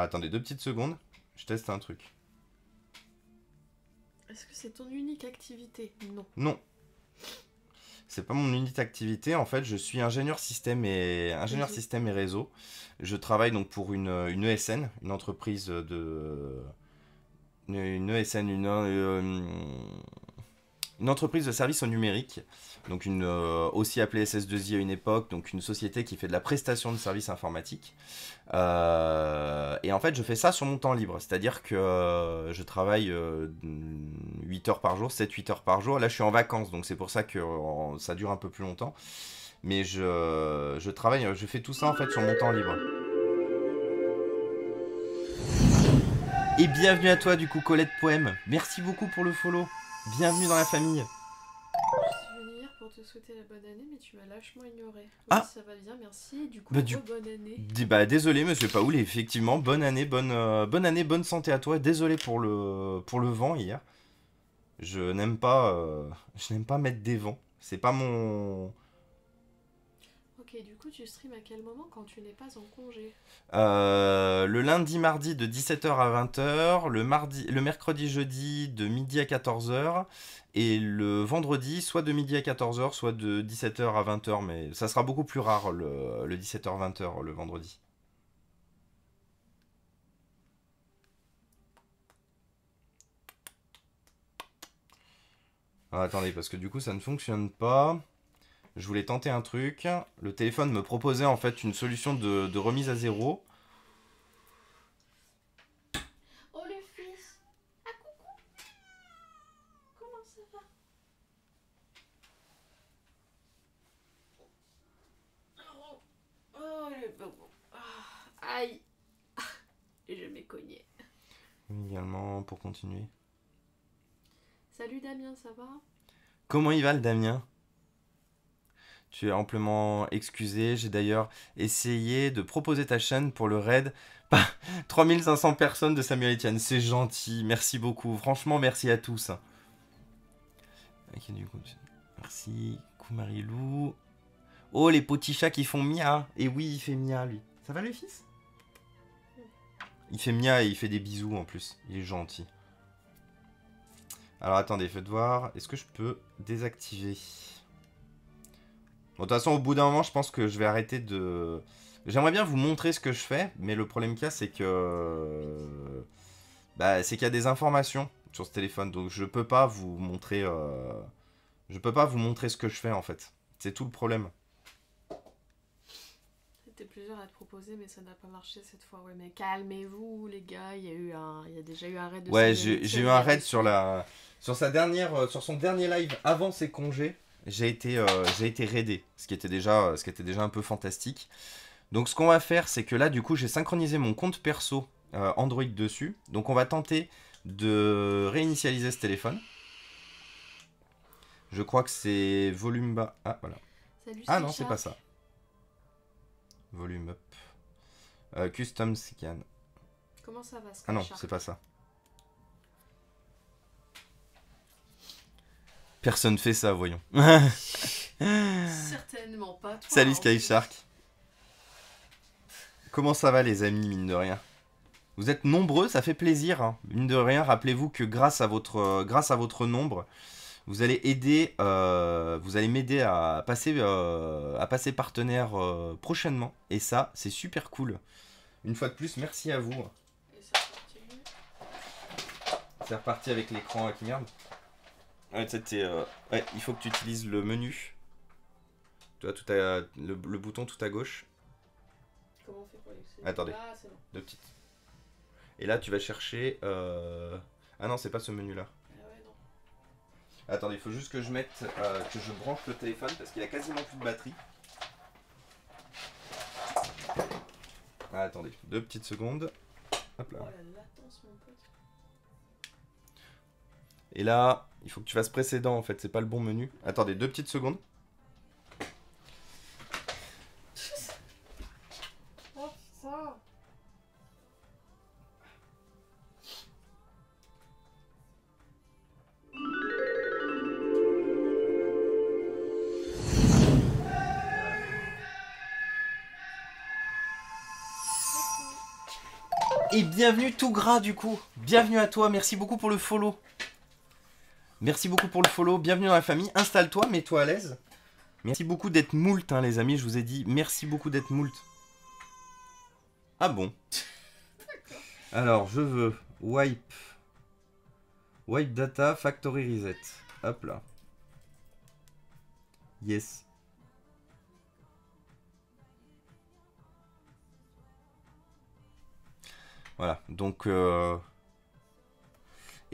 attendez deux petites secondes. Je teste un truc. Est-ce que c'est ton unique activité Non. Non. C'est pas mon unique activité. En fait, je suis ingénieur système et ingénieur système et réseau. Je travaille donc pour une, une ESN, une entreprise de une, ESN, une euh, une entreprise de services au numérique, donc une, euh, aussi appelée SS2I à une époque, donc une société qui fait de la prestation de services informatiques. Euh, et en fait, je fais ça sur mon temps libre, c'est-à-dire que euh, je travaille 8 heures par jour, 7-8 heures par jour. Là, je suis en vacances, donc c'est pour ça que ça dure un peu plus longtemps. Mais je, je travaille, je fais tout ça en fait sur mon temps libre. Et bienvenue à toi du coup Colette Poème. Merci beaucoup pour le follow. Bienvenue dans la famille. Je suis hier pour te souhaiter la bonne année, mais tu m'as lâchement ignoré. ah. ça va bien, merci. Du coup, bah, bonne année. Bah, désolé, monsieur Paoul, effectivement, bonne année, bonne, euh, bonne année, bonne santé à toi. Désolé pour le, pour le vent hier. Je n'aime pas, euh, je n'aime pas mettre des vents. C'est pas mon, et du coup, tu streams à quel moment quand tu n'es pas en congé euh, Le lundi, mardi de 17h à 20h, le, mardi, le mercredi, jeudi de midi à 14h, et le vendredi, soit de midi à 14h, soit de 17h à 20h, mais ça sera beaucoup plus rare le, 17h-20h le vendredi. Ah, attendez, parce que du coup, ça ne fonctionne pas je voulais tenter un truc. Le téléphone me proposait en fait une solution de, remise à zéro. Oh le fils Ah coucou Comment ça va Oh, oh le ah, Aïe je m'ai Également pour continuer. Salut Damien, ça va Comment il va le Damien tu es amplement excusé. J'ai d'ailleurs essayé de proposer ta chaîne pour le raid. 3500 personnes de Samuel Etienne. C'est gentil. Merci beaucoup. Franchement, merci à tous. Merci. Lou. Oh, les petits chats qui font mia. Et eh oui, il fait mia, lui. Ça va, le fils Il fait mia et il fait des bisous en plus. Il est gentil. Alors attendez, je de voir. Est-ce que je peux désactiver de toute façon, au bout d'un moment, je pense que je vais arrêter de... J'aimerais bien vous montrer ce que je fais, mais le problème qu'il y a, c'est que... Bah, c'est qu'il y a des informations sur ce téléphone, donc je peux pas vous montrer... Euh, je peux pas vous montrer ce que je fais, en fait. C'est tout le problème. C'était plusieurs à te proposer, mais ça n'a pas marché cette fois. mais calmez-vous, les gars, il y, a déjà eu un raid de... Ouais, j'ai eu un raid sur, la... sur, sa dernière... Euh, sur son dernier live avant ses congés j'ai été, euh, j'ai été raidé, ce qui, était déjà, euh, ce qui était déjà un peu fantastique. Donc ce qu'on va faire, c'est que là, du coup, j'ai synchronisé mon compte perso euh, Android dessus. Donc on va tenter de réinitialiser ce téléphone. Je crois que c'est volume bas. Ah, voilà. ah non, c'est pas ça. Volume up. custom scan. Comment ça va, Ah non, c'est pas ça. Personne fait ça, voyons. Certainement pas. Toi, Salut hein. Sky Shark. Comment ça va les amis, mine de rien Vous êtes nombreux, ça fait plaisir. Hein. Mine de rien, rappelez-vous que grâce à votre, euh, grâce à votre nombre, vous allez aider, euh, vous allez m'aider à passer, euh, à passer partenaire prochainement. Et ça, c'est super cool. Une fois de plus, merci à vous. C'est reparti avec l'écran qui merde. Ah euh, ouais, il faut que tu utilises le menu. Tu vois, tout le, bouton tout à gauche. Comment on fait pour Attendez. Ah, bon. Deux petites. Et là, tu vas chercher. Euh, ah non, c'est pas ce menu-là. Ah attendez, il faut juste que je mette, euh, que je branche le téléphone parce qu'il a quasiment plus de batterie. Ah, attendez, deux petites secondes. Hop là. Oh, la latence, mon pote. Et là, il faut que tu fasses précédent en fait, c'est pas le bon menu. Attendez, deux petites secondes. Et bienvenue tout gras du coup. Bienvenue à toi, merci beaucoup pour le follow. Merci beaucoup pour le follow, bienvenue dans la famille. Installe-toi, mets-toi à l'aise. Merci beaucoup d'être moult, hein, les amis, je vous ai dit. Merci beaucoup d'être moult. Ah bon Alors, je veux wipe. Wipe data, factory reset. Hop là. Yes. Voilà, donc... Euh,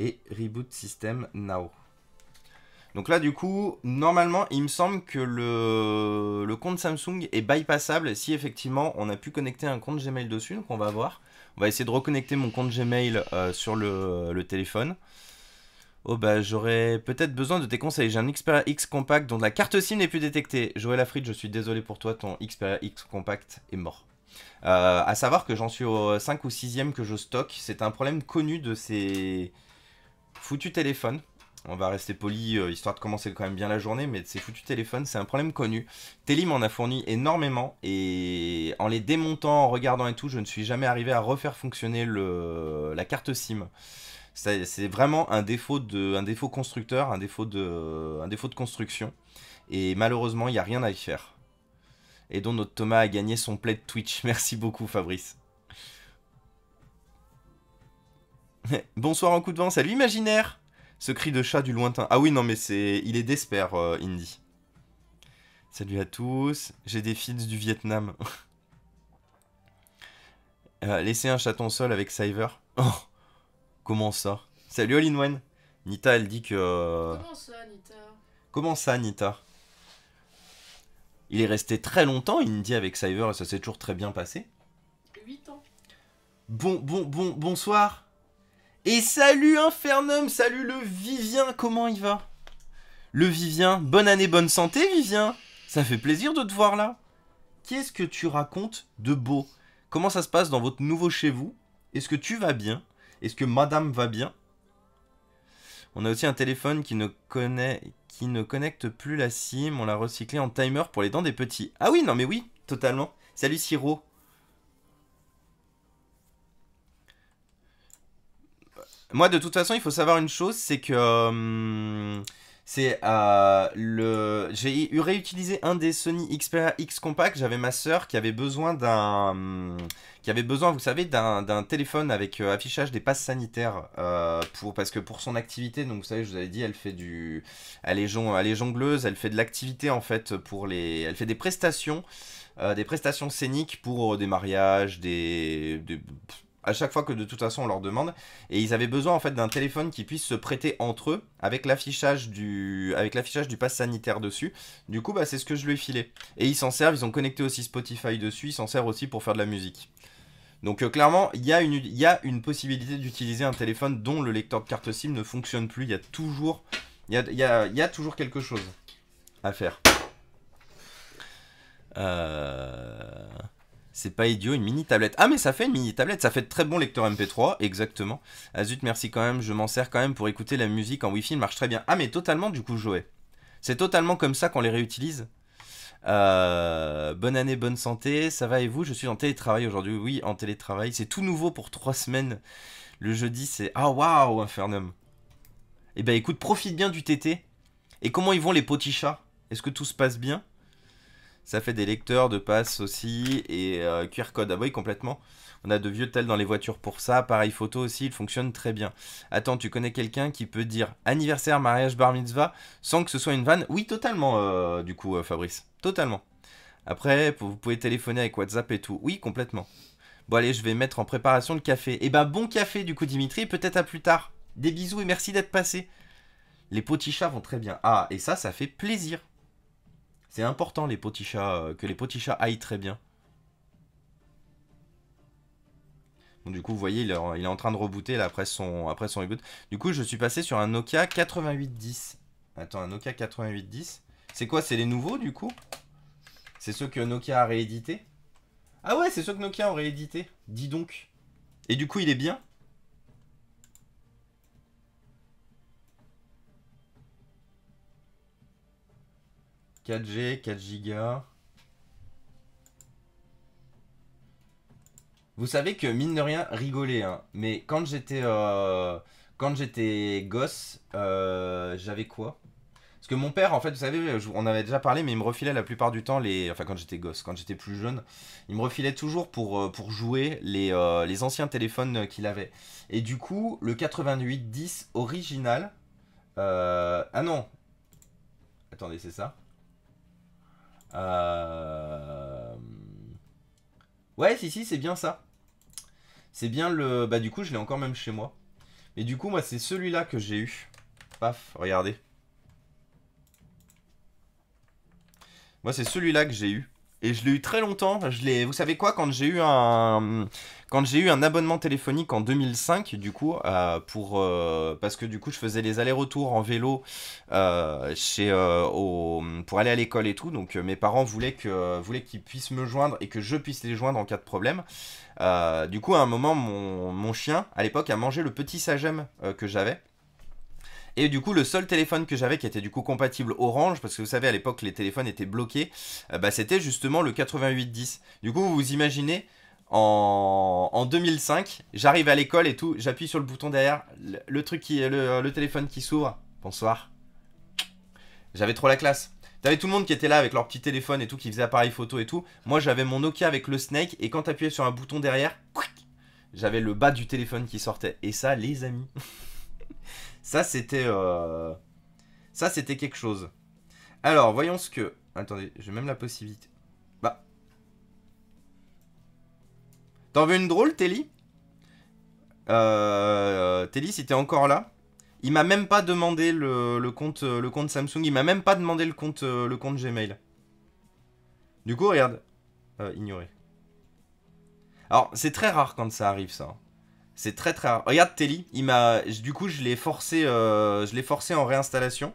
et reboot system now. Donc là, du coup, normalement, il me semble que le, compte Samsung est bypassable si effectivement on a pu connecter un compte Gmail dessus. Donc on va voir. On va essayer de reconnecter mon compte Gmail euh, sur le, téléphone. Oh bah j'aurais peut-être besoin de tes conseils. J'ai un Xperia X Compact dont la carte SIM n'est plus détectée. Joël Afrit, je suis désolé pour toi, ton Xperia X Compact est mort. Euh, à savoir que j'en suis au 5 ou 6ème que je stocke. C'est un problème connu de ces foutus téléphones on va rester poli, euh, histoire de commencer quand même bien la journée, mais c'est ces foutus téléphones, c'est un problème connu. Telim en a fourni énormément, et en les démontant, en regardant et tout, je ne suis jamais arrivé à refaire fonctionner le, la carte SIM. C'est vraiment un défaut, de, un défaut constructeur, un défaut de, un défaut de construction, et malheureusement, il n'y a rien à y faire. Et dont notre Thomas a gagné son plaid Twitch. Merci beaucoup, Fabrice. Bonsoir en coup de vent, salut imaginaire ce cri de chat du lointain. Ah oui, non, mais c'est. Il est d'espère, euh, Indy. Salut à tous. J'ai des fils du Vietnam. euh, laisser un chaton seul avec Cyber. Oh Comment ça Salut All in Nita, elle dit que. Euh, comment ça, Nita Comment ça, Nita Il est resté très longtemps, Indy, avec Cyber et ça s'est toujours très bien passé. 8 ans. Bon, bon, bon, bonsoir. Et salut Infernum, salut le Vivien, comment il va Le Vivien, bonne année, bonne santé Vivien Ça fait plaisir de te voir là Qu'est-ce que tu racontes de beau Comment ça se passe dans votre nouveau chez vous Est-ce que tu vas bien Est-ce que madame va bien On a aussi un téléphone qui ne connaît qui ne connecte plus la SIM, on l'a recyclé en timer pour les dents des petits. Ah oui, non mais oui, totalement. Salut Siro, Moi, de toute façon, il faut savoir une chose, c'est que... Euh, c'est euh, le... J'ai eu réutilisé un des Sony Xperia X Compact. J'avais ma sœur qui avait besoin d'un... Euh, qui avait besoin, vous savez, d'un téléphone avec affichage des passes sanitaires pour parce que pour son activité, donc vous savez, je vous avais dit, elle fait du, elle est, jongleuse, elle fait de l'activité en fait pour les, elle fait des prestations, des prestations scéniques pour des mariages, des, des à chaque fois que de toute façon on leur demande. Et ils avaient besoin en fait d'un téléphone qui puisse se prêter entre eux avec l'affichage du, avec l'affichage du pass sanitaire dessus. Du coup, bah, c'est ce que je lui ai filé. Et ils s'en servent, ils ont connecté aussi Spotify dessus, ils s'en servent aussi pour faire de la musique. Donc euh, clairement, il y, a une, y a une possibilité d'utiliser un téléphone dont le lecteur de carte SIM ne fonctionne plus. Il y a toujours, y y a toujours quelque chose à faire. Euh... C'est pas idiot, une mini tablette. Ah, mais ça fait une mini tablette, ça fait de très bon lecteur MP3, exactement. Ah zut, merci quand même, je m'en sers quand même pour écouter la musique en Wi-Fi, il marche très bien. Ah, mais totalement, du coup, Joël. C'est totalement comme ça qu'on les réutilise. Euh, bonne année, bonne santé, ça va et vous Je suis en télétravail aujourd'hui, oui, en télétravail. C'est tout nouveau pour trois semaines. Le jeudi, c'est. Ah, waouh, Infernum Eh ben, écoute, profite bien du TT. Et comment ils vont les petits Est-ce que tout se passe bien ça fait des lecteurs de passe aussi et euh, QR code. Ah oui, complètement. On a de vieux tels dans les voitures pour ça. Pareil photo aussi, il fonctionne très bien. Attends, tu connais quelqu'un qui peut dire anniversaire, mariage, bar mitzvah sans que ce soit une vanne Oui, totalement, euh, du coup, euh, Fabrice. Totalement. Après, vous pouvez téléphoner avec WhatsApp et tout. Oui, complètement. Bon, allez, je vais mettre en préparation le café. Eh ben, bon café, du coup, Dimitri. Peut-être à plus tard. Des bisous et merci d'être passé. Les chats vont très bien. Ah, et ça, ça fait plaisir. C'est important les potichats, euh, que les potichats aillent très bien. du coup, vous voyez, il est, en train de rebooter là, après, son, après son reboot. Du coup, je suis passé sur un Nokia 8810. Attends, un Nokia 8810. C'est quoi C'est les nouveaux, du coup C'est ceux que Nokia a réédités Ah ouais, c'est ceux que Nokia a réédités. Dis donc. Et du coup, il est bien 4G, 4 Go. Vous savez que mine de rien, rigoler, hein, mais quand j'étais euh, quand j'étais gosse, euh, j'avais quoi Parce que mon père, en fait, vous savez, on avait déjà parlé, mais il me refilait la plupart du temps les, enfin quand j'étais gosse, quand j'étais plus jeune, il me refilait toujours pour euh, pour jouer les les anciens téléphones qu'il avait. Et du coup, le 8810 original. ah non. Attendez, c'est ça. Euh, ouais, si, si, c'est bien ça. C'est bien le... Bah du coup, je l'ai encore même chez moi. Mais du coup, moi, c'est celui-là que j'ai eu. Paf, regardez. Moi, c'est celui-là que j'ai eu. Et je l'ai eu très longtemps. Je l'ai. Vous savez quoi Quand j'ai eu un quand j'ai eu un abonnement téléphonique en 2005, du coup, euh, pour euh, parce que du coup je faisais les allers-retours en vélo euh, chez au, pour aller à l'école et tout. Donc mes parents voulaient que voulaient qu'ils puissent me joindre et que je puisse les joindre en cas de problème. du coup, à un moment, mon chien à l'époque a mangé le petit sagem que j'avais. Et du coup, le seul téléphone que j'avais qui était du coup compatible Orange, parce que vous savez, à l'époque, les téléphones étaient bloqués, euh, bah, c'était justement le 8810. Du coup, vous vous imaginez, en, 2005, j'arrive à l'école et tout, j'appuie sur le bouton derrière, le, truc qui, le, le téléphone qui s'ouvre. Bonsoir. J'avais trop la classe. T'avais tout le monde qui était là avec leur petit téléphone et tout, qui faisait appareil photo et tout. Moi, j'avais mon Nokia avec le Snake, et quand t'appuyais sur un bouton derrière, j'avais le bas du téléphone qui sortait. Et ça, les amis. Ça, c'était... Euh, ça, c'était quelque chose. Alors, voyons ce que... Attendez, j'ai même la possibilité... Bah. T'en veux une drôle, Telly euh... Telly, si t'es encore là, il m'a même pas demandé le, compte, euh, le compte Samsung, il m'a même pas demandé le compte, euh, le compte Gmail. Du coup, regarde. ignoré. Alors, c'est très rare quand ça arrive, ça. Hein. C'est très très rare. Regarde Telly, il m'a du coup je l'ai forcé euh, je l'ai forcé en réinstallation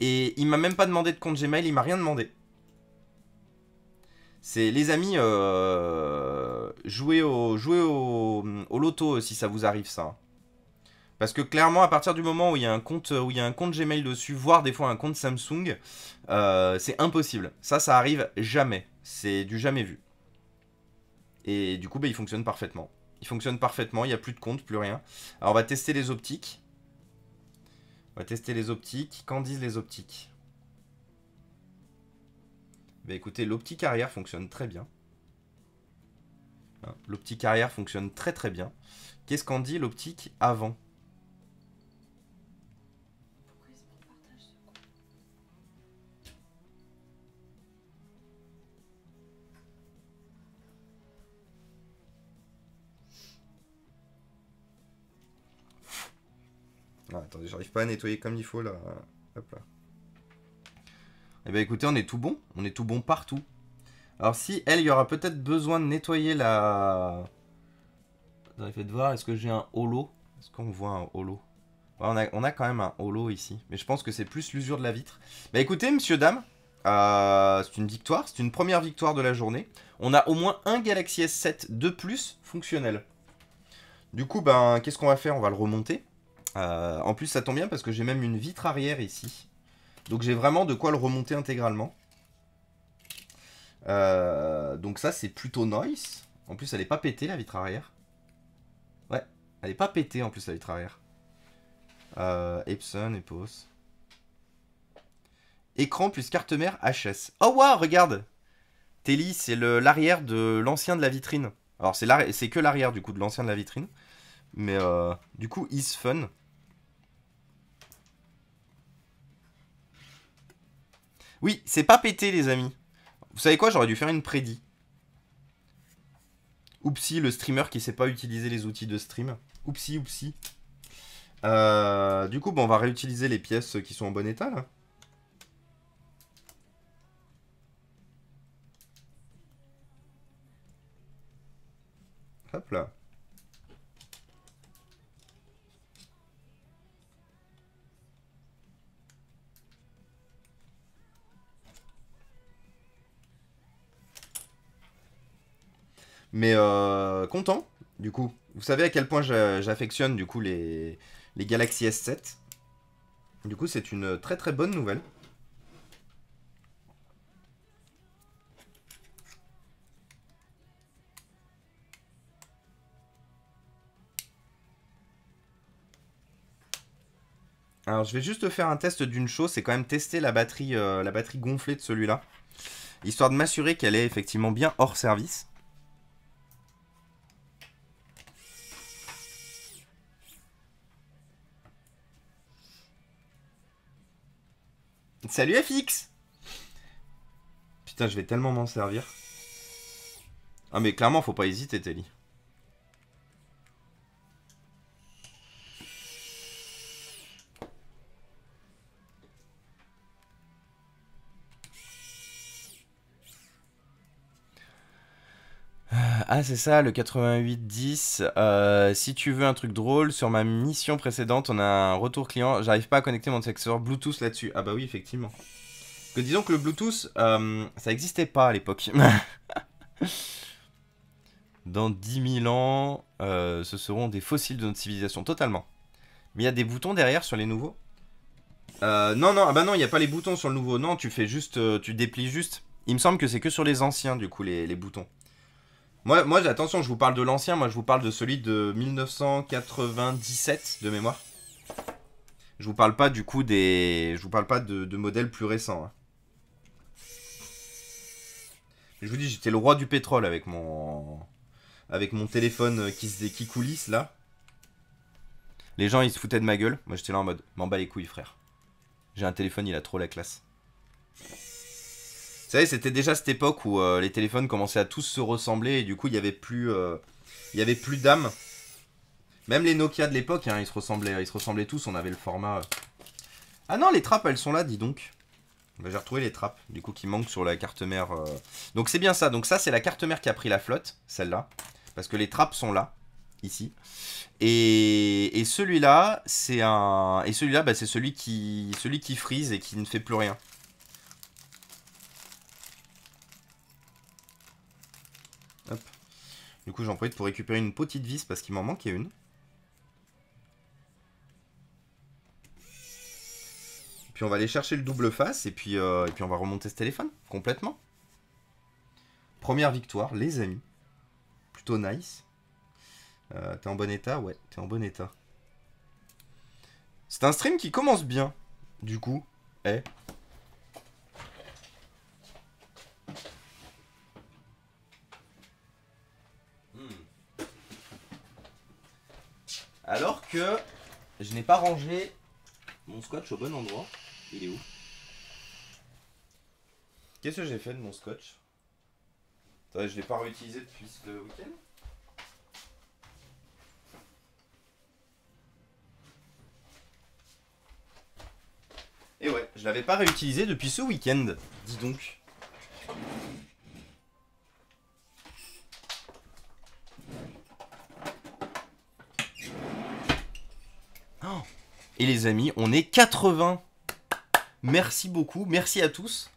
et il m'a même pas demandé de compte Gmail, il m'a rien demandé. C'est les amis euh, jouez au au, loto euh, si ça vous arrive ça. Parce que clairement à partir du moment où il y a un compte où il y un compte Gmail dessus, voire des fois un compte Samsung, c'est impossible. Ça ça arrive jamais. C'est du jamais vu. Et du coup bah, il fonctionne parfaitement. Il fonctionne parfaitement, il n'y a plus de compte, plus rien. Alors on va tester les optiques. On va tester les optiques. Qu'en disent les optiques bah écoutez, l'optique arrière fonctionne très bien. Hein, l'optique arrière fonctionne très très bien. Qu'est-ce qu'en dit l'optique avant attendez, j'arrive pas à nettoyer comme il faut là. Hop là. Eh bien écoutez, on est tout bon. On est tout bon partout. Alors si elle, il y aura peut-être besoin de nettoyer la... fait de voir, est-ce que j'ai un holo Est-ce qu'on voit un holo on, a, quand même un holo ici. Mais je pense que c'est plus l'usure de la vitre. Bah écoutez, monsieur, dame, euh, c'est une victoire. C'est une première victoire de la journée. On a au moins un Galaxy S7 de plus fonctionnel. Du coup, ben, qu'est-ce qu'on va faire On va le remonter. Euh, en plus, ça tombe bien parce que j'ai même une vitre arrière ici. Donc j'ai vraiment de quoi le remonter intégralement. Euh, donc ça, c'est plutôt nice. En plus, elle est pas pétée, la vitre arrière. Ouais, elle est pas pétée, en plus, la vitre arrière. Euh, Epson, Epos. Écran plus carte mère HS. Oh, waouh, regarde Telly, c'est l'arrière de l'ancien de la vitrine. Alors, c'est que l'arrière, du coup, de l'ancien de la vitrine. Mais euh, du coup, is fun. Oui, c'est pas pété, les amis. Vous savez quoi J'aurais dû faire une prédit. Oupsi, le streamer qui sait pas utiliser les outils de stream. Oupsi, oupsi. Euh, du coup, on va réutiliser les pièces qui sont en bon état, là. Hop là. Mais euh, content, du coup. Vous savez à quel point j'affectionne, du coup, les, les Galaxy S7. Du coup, c'est une très très bonne nouvelle. Alors, je vais juste faire un test d'une chose, c'est quand même tester la batterie, euh, la batterie gonflée de celui-là, histoire de m'assurer qu'elle est effectivement bien hors service. Salut FX Putain, je vais tellement m'en servir. Ah mais clairement, faut pas hésiter, Telly. Ah, c'est ça, le 8810, euh, si tu veux un truc drôle, sur ma mission précédente, on a un retour client. J'arrive pas à connecter mon accessoire Bluetooth là-dessus. Ah, bah oui, effectivement. Que disons que le Bluetooth, euh, ça existait pas à l'époque. Dans 10 000 ans, euh, ce seront des fossiles de notre civilisation, totalement. Mais il y a des boutons derrière sur les nouveaux Non, non, ah bah non, il n'y a pas les boutons sur le nouveau. Non, tu fais juste, tu déplies juste. Il me semble que c'est que sur les anciens, du coup, les boutons. Moi, attention, je vous parle de l'ancien, moi je vous parle de celui de 1997 de mémoire. Je vous parle pas du coup des. Je vous parle pas de, modèles plus récents. Hein. Je vous dis, j'étais le roi du pétrole avec mon. Avec mon téléphone qui, qui coulisse là. Les gens ils se foutaient de ma gueule. Moi j'étais là en mode, m'en bats les couilles frère. J'ai un téléphone, il a trop la classe. Vous savez, c'était déjà cette époque où euh, les téléphones commençaient à tous se ressembler et du coup, il n'y avait plus, euh, il y avait plus d'âme. Même les Nokia de l'époque, hein, ils se ressemblaient, ils se ressemblaient tous. On avait le format. Euh. Ah non, les trappes, elles sont là, dis donc. Bah, j'ai retrouvé les trappes, du coup, qui manquent sur la carte mère. Donc c'est bien ça. Donc ça, c'est la carte mère qui a pris la flotte, celle-là, parce que les trappes sont là, ici. Et, et celui-là, c'est un, et celui-là, bah, c'est celui qui, celui qui frise et qui ne fait plus rien. Du coup, j'en profite pour récupérer une petite vis parce qu'il m'en manquait une. Puis on va aller chercher le double face et puis, euh, puis on va remonter ce téléphone complètement. Première victoire, les amis. Plutôt nice. Euh, t'es en bon état Ouais, t'es en bon état. C'est un stream qui commence bien, du coup. Eh, Alors que je n'ai pas rangé mon scotch au bon endroit. Il est où Qu'est-ce que j'ai fait de mon scotch Je ne l'ai pas réutilisé depuis le week-end. Et ouais, je l'avais pas réutilisé depuis ce week-end, dis donc. Et les amis, on est 80. Merci beaucoup. Merci à tous.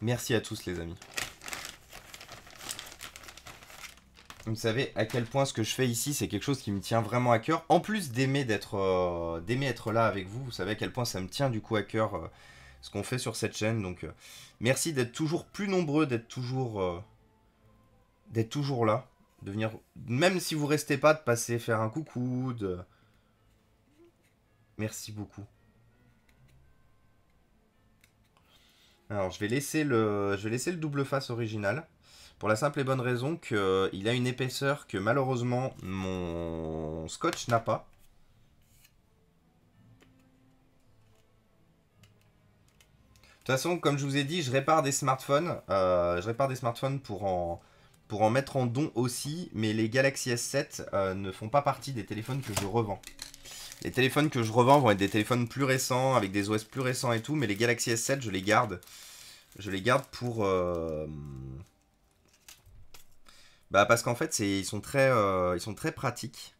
Merci à tous, les amis. Vous savez à quel point ce que je fais ici, c'est quelque chose qui me tient vraiment à cœur. En plus d'aimer d'être, euh, d'aimer être là avec vous, vous savez à quel point ça me tient du coup à cœur euh, ce qu'on fait sur cette chaîne. Donc euh, merci d'être toujours plus nombreux, d'être toujours, d'être toujours là, de venir, même si vous restez pas, de passer faire un coucou, de Merci beaucoup. Alors, je vais laisser le, je vais laisser le double face original. Pour la simple et bonne raison qu'il euh, il a une épaisseur que malheureusement mon scotch n'a pas. De toute façon, comme je vous ai dit, je répare des smartphones. Euh, je répare des smartphones pour en, pour en mettre en don aussi. Mais les Galaxy S7 euh, ne font pas partie des téléphones que je revends. Les téléphones que je revends vont être des téléphones plus récents, avec des OS plus récents et tout, mais les Galaxy S7, je les garde. Je les garde pour... Euh, bah parce qu'en fait, ils sont, très, euh, ils sont très pratiques.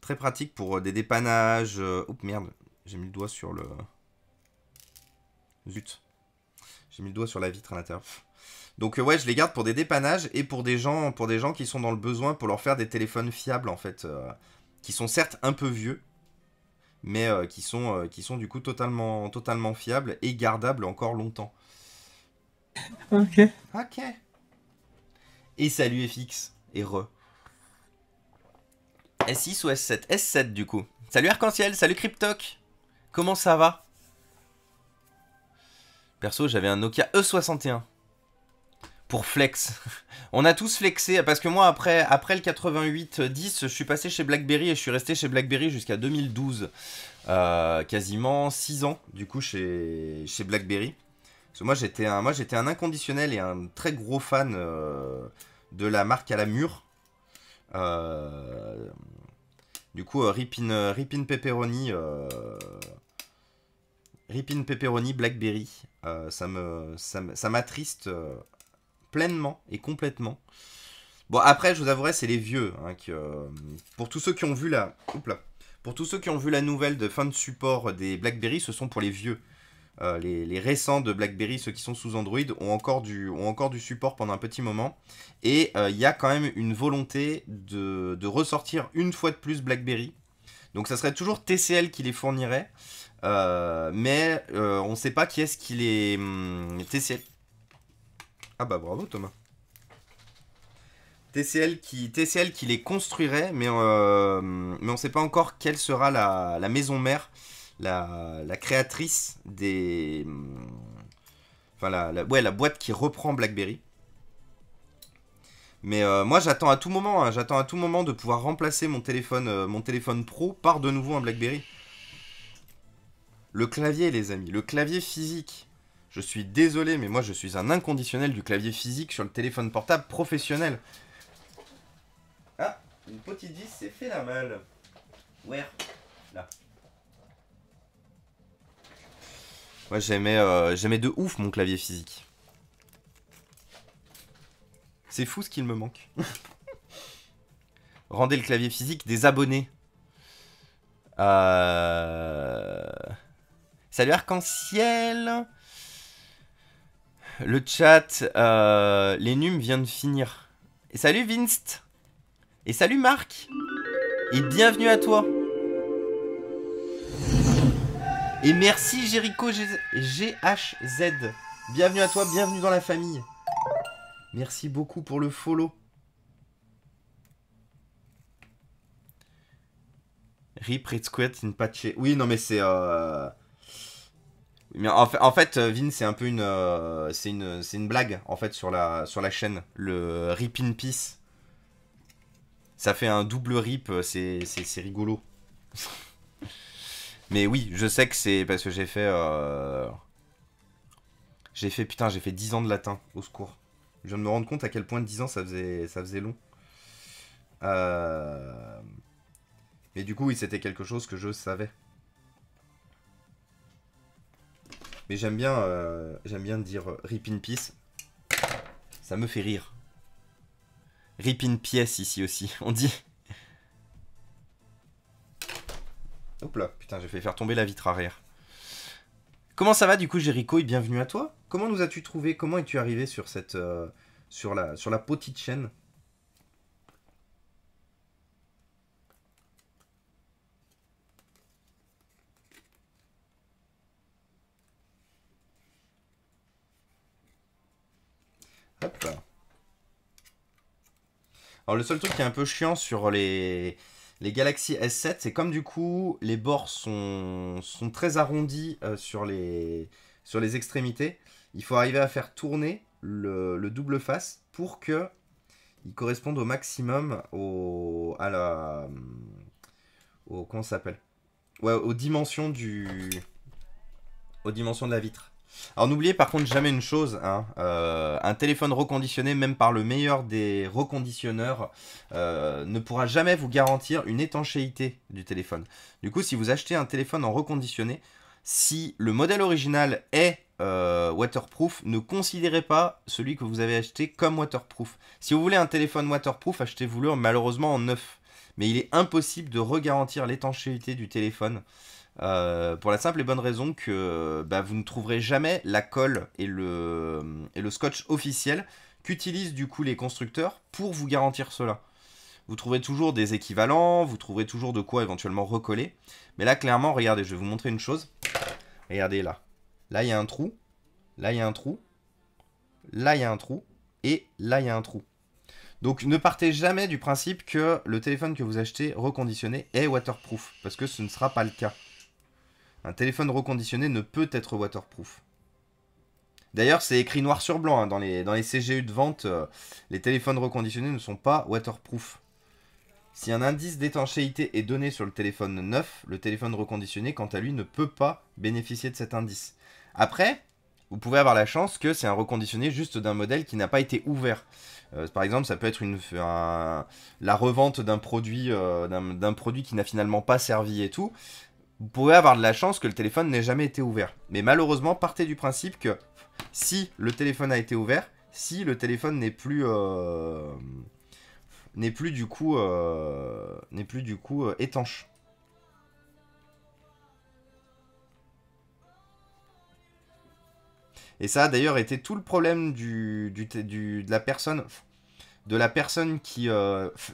Très pratiques pour euh, des dépannages... Oups, merde, j'ai mis le doigt sur le... Zut. J'ai mis le doigt sur la vitre à l'intérieur. Donc ouais, je les garde pour des dépannages et pour des gens, pour des gens qui sont dans le besoin pour leur faire des téléphones fiables en fait qui sont certes un peu vieux, mais euh, qui, sont, euh, qui sont du coup totalement, totalement fiables et gardables encore longtemps. Ok. Ok. Et salut FX et re. S6 ou S7 S7 du coup. Salut Arc-en-Ciel, salut Cryptoc. Comment ça va Perso, j'avais un Nokia E61 pour flex. On a tous flexé parce que moi après après le 88 10, je suis passé chez BlackBerry et je suis resté chez BlackBerry jusqu'à 2012. Euh, quasiment 6 ans du coup chez chez BlackBerry. Parce moi j'étais un moi j'étais un inconditionnel et un très gros fan euh, de la marque à la mûre. Euh, du coup Ripin ripin Pepperoni Ripin Pepperoni Blackberry, ça me ça m'attriste pleinement et complètement. Bon, après, je vous avouerai, c'est les vieux. Hein, euh, pour tous ceux qui ont vu la... Pour tous ceux qui ont vu la nouvelle de fin de support des BlackBerry, ce sont pour les vieux. Euh, les, récents de BlackBerry, ceux qui sont sous Android, ont encore du, ont encore du support pendant un petit moment. Et euh, il y a quand même une volonté de, de, ressortir une fois de plus BlackBerry. Donc ça serait toujours TCL qui les fournirait. mais on ne sait pas qui est-ce qui les... Hum, TCL ah bah bravo Thomas. TCL qui, TCL qui les construirait, mais, euh, mais on ne sait pas encore quelle sera la, maison mère, la, créatrice des... Enfin, la, ouais, la boîte qui reprend BlackBerry. Mais euh, moi, j'attends à tout moment, hein, j'attends à tout moment de pouvoir remplacer mon téléphone, euh, mon téléphone pro par de nouveau un BlackBerry. Le clavier, les amis, le clavier physique. Je suis désolé, mais moi je suis un inconditionnel du clavier physique sur le téléphone portable professionnel. Ah, une petite 10 c'est fait la malle. Where Là. Moi euh, j'aimais, de ouf mon clavier physique. C'est fou ce qu'il me manque. Rendez le clavier physique des abonnés. Euh... Salut arc-en-ciel le chat, euh, les vient de finir. Et salut Vinst Et salut Marc Et bienvenue à toi Et merci Jericho GHZ Bienvenue à toi, bienvenue dans la famille Merci beaucoup pour le follow Rip Red Oui, non mais c'est... Euh en, fait, euh, Vin, c'est un peu euh, une, c'est une, blague en fait sur la, sur la chaîne. Le Rip in Peace. Ça fait un double rip, euh, c'est, c'est, rigolo. Mais oui, je sais que c'est parce que j'ai fait, j'ai fait putain, j'ai fait 10 ans de latin. Au secours. Je viens de me rendre compte à quel point 10 ans ça faisait, ça faisait long. Mais du coup, oui, c'était quelque chose que je savais. Mais j'aime bien, euh, j'aime bien dire euh, rip in peace. Ça me fait rire. Rip in pièce ici aussi, on dit. Hop là, putain, j'ai fait faire tomber la vitre arrière. Comment ça va du coup, Jericho, et bienvenue à toi Comment nous as-tu trouvé Comment es-tu arrivé sur cette, euh, sur la, sur la petite chaîne Alors le seul truc qui est un peu chiant sur les, les Galaxy S7, c'est comme du coup les bords sont, sont très arrondis euh, sur, les, sur les extrémités, il faut arriver à faire tourner le, double face pour que il corresponde au maximum au, à la... Au, comment s'appelle aux dimensions du... aux dimensions de la vitre. Alors n'oubliez par contre jamais une chose, hein, euh, un téléphone reconditionné, même par le meilleur des reconditionneurs, euh, ne pourra jamais vous garantir une étanchéité du téléphone. Du coup, si vous achetez un téléphone en reconditionné, si le modèle original est euh, waterproof, ne considérez pas celui que vous avez acheté comme waterproof. Si vous voulez un téléphone waterproof, achetez-vous-le malheureusement en neuf. Mais il est impossible de regarantir l'étanchéité du téléphone euh, pour la simple et bonne raison que euh, bah, vous ne trouverez jamais la colle et le, et le scotch officiel qu'utilisent du coup les constructeurs pour vous garantir cela. Vous trouverez toujours des équivalents, vous trouverez toujours de quoi éventuellement recoller. Mais là, clairement, regardez, je vais vous montrer une chose. Regardez là. Là, il y a un trou. Là, il y a un trou. Là, il y a un trou. Et là, il y a un trou. Donc ne partez jamais du principe que le téléphone que vous achetez reconditionné est waterproof, parce que ce ne sera pas le cas. Un téléphone reconditionné ne peut être waterproof. D'ailleurs, c'est écrit noir sur blanc hein. dans, les, CGU de vente. Euh, les téléphones reconditionnés ne sont pas waterproof. Si un indice d'étanchéité est donné sur le téléphone neuf, le téléphone reconditionné, quant à lui, ne peut pas bénéficier de cet indice. Après, vous pouvez avoir la chance que c'est un reconditionné juste d'un modèle qui n'a pas été ouvert. Euh, par exemple, ça peut être la revente d'un produit, euh, d'un produit qui n'a finalement pas servi et tout vous pouvez avoir de la chance que le téléphone n'ait jamais été ouvert. Mais malheureusement, partez du principe que si le téléphone a été ouvert, si le téléphone n'est plus euh, n'est plus du coup euh, n'est plus du coup euh, étanche. Et ça a d'ailleurs été tout le problème du, de la personne de la personne qui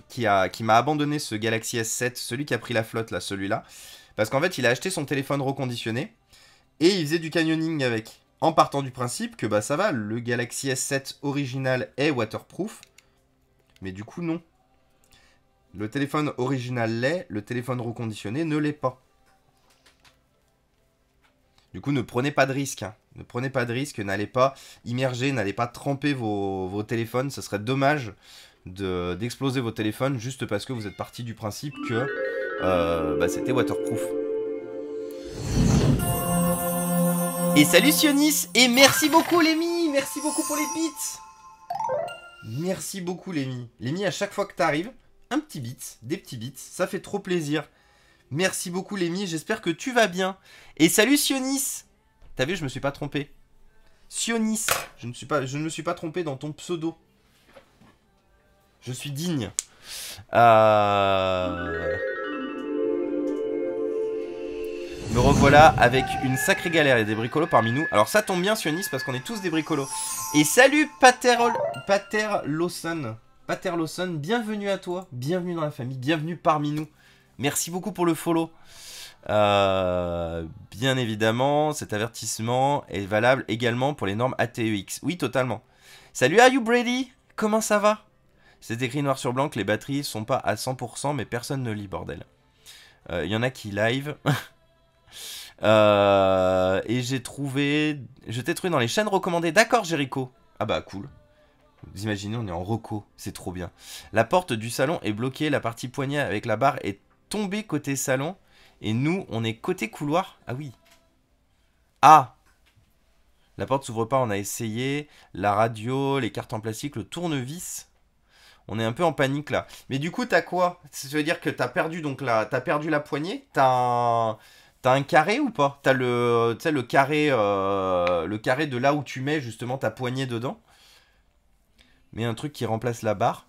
qui a qui m'a abandonné ce Galaxy S7, celui qui a pris la flotte là, celui-là. Parce qu'en fait, il a acheté son téléphone reconditionné et il faisait du canyoning avec. En partant du principe que bah ça va, le Galaxy S7 original est waterproof, mais du coup non. Le téléphone original l'est, le téléphone reconditionné ne l'est pas. Du coup, ne prenez pas de risque. Hein. Ne prenez pas de risque, n'allez pas immerger, n'allez pas tremper vos, téléphones. Ce serait dommage d'exploser vos téléphones juste parce que vous êtes parti du principe que euh, bah, c'était waterproof. Et salut Sionis et merci beaucoup Lémi, merci beaucoup pour les bits. Merci beaucoup Lémi. Lémi, à chaque fois que t'arrives, un petit bit, des petits bits, ça fait trop plaisir. Merci beaucoup Lémi, j'espère que tu vas bien. Et salut Sionis. T'as vu, je me suis pas trompé. Sionis, je ne, suis pas, je ne me suis pas trompé dans ton pseudo. Je suis digne. Euh... Me revoilà avec une sacrée galère. Il des bricolos parmi nous. Alors ça tombe bien, Sionis, parce qu'on est tous des bricolos. Et salut, Pater, Pater Lawson. Pater Lawson, bienvenue à toi. Bienvenue dans la famille. Bienvenue parmi nous. Merci beaucoup pour le follow. Euh, bien évidemment, cet avertissement est valable également pour les normes ATEX. Oui, totalement. Salut, are you Brady Comment ça va C'est écrit noir sur blanc que les batteries sont pas à 100%, mais personne ne lit, bordel. Il euh, y en a qui live. Euh, et j'ai trouvé. Je t'ai trouvé dans les chaînes recommandées. D'accord, Jericho. Ah bah cool. Vous imaginez, on est en reco C'est trop bien. La porte du salon est bloquée. La partie poignée avec la barre est tombée côté salon. Et nous, on est côté couloir. Ah oui. Ah La porte s'ouvre pas. On a essayé. La radio, les cartes en plastique, le tournevis. On est un peu en panique là. Mais du coup, t'as quoi Ça veut dire que t'as perdu donc la, t'as perdu la poignée. T'as un T'as un carré ou pas T'as le, le carré, euh, le carré de là où tu mets justement ta poignée dedans. Mais un truc qui remplace la barre.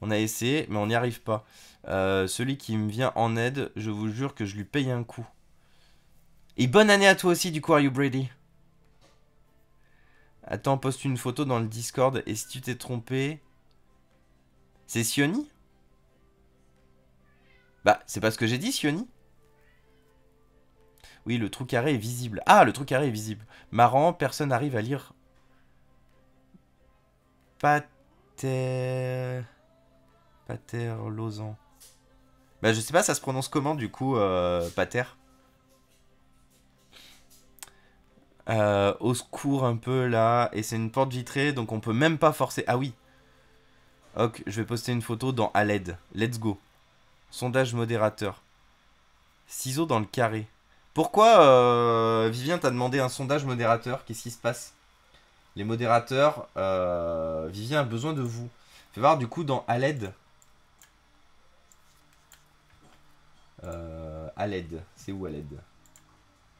On a essayé, mais on n'y arrive pas. Euh, celui qui me vient en aide, je vous jure que je lui paye un coup. Et bonne année à toi aussi, du coup, Are You Brady Attends, poste une photo dans le Discord et si tu t'es trompé. C'est Sioni Bah, c'est pas ce que j'ai dit, Sioni oui, le trou carré est visible. Ah, le trou carré est visible. Marrant, personne n'arrive à lire. Pater... Pater Lausanne. Bah, je sais pas, ça se prononce comment, du coup, euh, Pater euh, Au secours, un peu, là. Et c'est une porte vitrée, donc on peut même pas forcer. Ah oui Ok, je vais poster une photo dans Aled. Let's go. Sondage modérateur. Ciseaux dans le carré. Pourquoi, euh, Vivien, t'a demandé un sondage modérateur Qu'est-ce qui se passe Les modérateurs, euh, Vivien a besoin de vous. Fais voir du coup dans Aled. Euh, Aled, c'est où Aled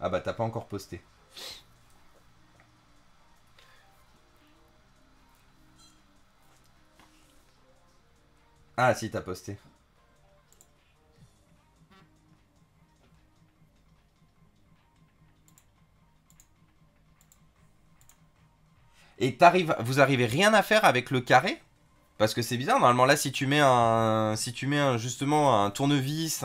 Ah bah t'as pas encore posté. Ah si t'as posté. et vous arrivez rien à faire avec le carré parce que c'est bizarre normalement là si tu mets un si tu mets justement un tournevis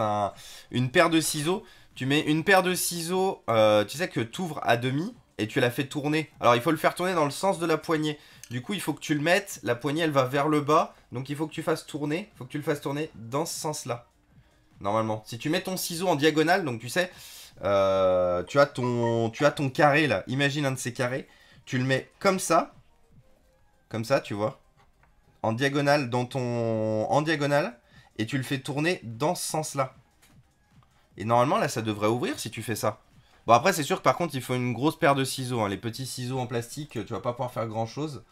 une paire de ciseaux tu mets une paire de ciseaux euh, tu sais que tu ouvres à demi et tu la fais tourner alors il faut le faire tourner dans le sens de la poignée du coup il faut que tu le mettes la poignée elle va vers le bas donc il faut que tu fasses tourner faut que tu le fasses tourner dans ce sens là normalement si tu mets ton ciseau en diagonale donc tu sais euh, tu as ton tu as ton carré là imagine un de ces carrés tu le mets comme ça. Comme ça, tu vois. En diagonale dans ton... En diagonale. Et tu le fais tourner dans ce sens-là. Et normalement, là, ça devrait ouvrir si tu fais ça. Bon, après, c'est sûr que par contre, il faut une grosse paire de ciseaux. Hein. Les petits ciseaux en plastique, tu vas pas pouvoir faire grand-chose.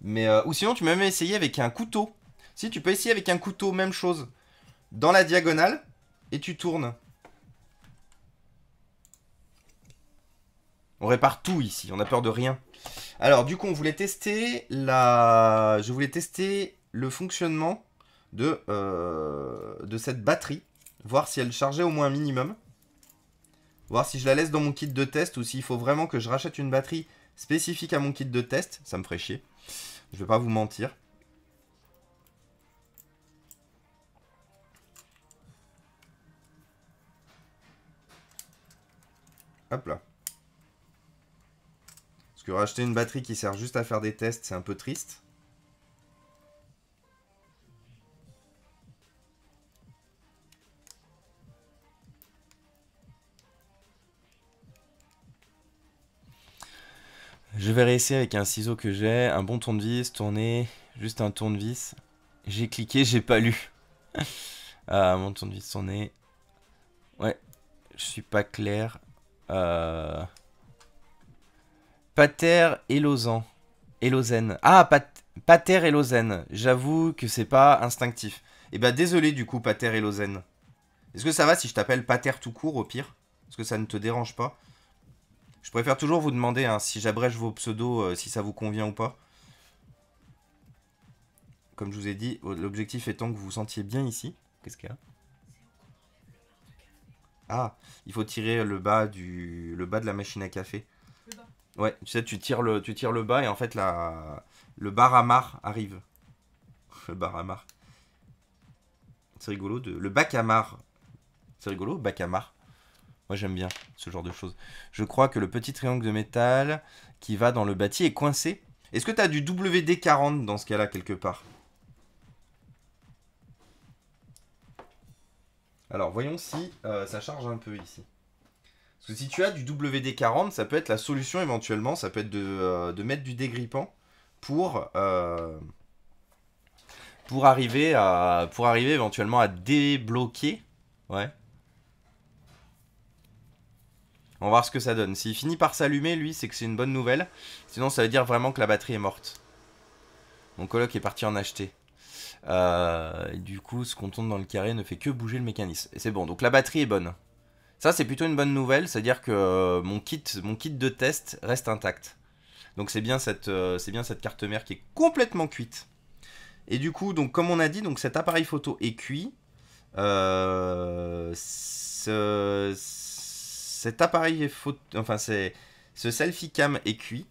Mais euh, Ou sinon, tu peux même essayer avec un couteau. Si, tu peux essayer avec un couteau, même chose. Dans la diagonale, et tu tournes. On répare tout ici, on a peur de rien. Alors, du coup, on voulait tester la... Je voulais tester le fonctionnement de, euh, de cette batterie. Voir si elle chargeait au moins un minimum. Voir si je la laisse dans mon kit de test ou s'il faut vraiment que je rachète une batterie spécifique à mon kit de test. Ça me ferait chier. Je vais pas vous mentir. Hop là. Parce que racheter une batterie qui sert juste à faire des tests, c'est un peu triste. Je vais réessayer avec un ciseau que j'ai, un bon tournevis, tourner, juste un tournevis. J'ai cliqué, j'ai pas lu. ah, mon tournevis tourné. Ouais, je suis pas clair. Euh... Pater et Lausanne. Ah, Pater et J'avoue que c'est pas instinctif. Et eh bah désolé du coup, Pater et Est-ce que ça va si je t'appelle Pater tout court au pire Est-ce que ça ne te dérange pas Je préfère toujours vous demander hein, si j'abrège vos pseudos, euh, si ça vous convient ou pas. Comme je vous ai dit, l'objectif étant que vous vous sentiez bien ici. Qu'est-ce qu'il y a Ah, il faut tirer le bas, du... le bas de la machine à café. Ouais, tu sais, tu tires le, tu tires le bas et en fait, la, le bar à arrive. Le bar à C'est rigolo. De, le bac à C'est rigolo, bac à Moi, j'aime bien ce genre de choses. Je crois que le petit triangle de métal qui va dans le bâti est coincé. Est-ce que tu as du WD-40 dans ce cas-là, quelque part Alors, voyons si euh, ça charge un peu ici. Parce que si tu as du WD-40, ça peut être la solution éventuellement, ça peut être de, euh, mettre du dégrippant pour, euh, pour, arriver à, pour arriver éventuellement à débloquer. Ouais. On va voir ce que ça donne. S'il finit par s'allumer, lui, c'est que c'est une bonne nouvelle. Sinon, ça veut dire vraiment que la batterie est morte. Mon coloc est parti en acheter. Euh, du coup, ce qu'on tourne dans le carré ne fait que bouger le mécanisme. Et c'est bon, donc la batterie est bonne. Ça, c'est plutôt une bonne nouvelle, c'est-à-dire que euh, mon kit, mon kit de test reste intact. Donc c'est bien, cette, euh, bien cette carte mère qui est complètement cuite. Et du coup, donc comme on a dit, donc cet appareil photo est cuit. Euh, ce, cet appareil photo, enfin c'est ce selfie cam est cuit.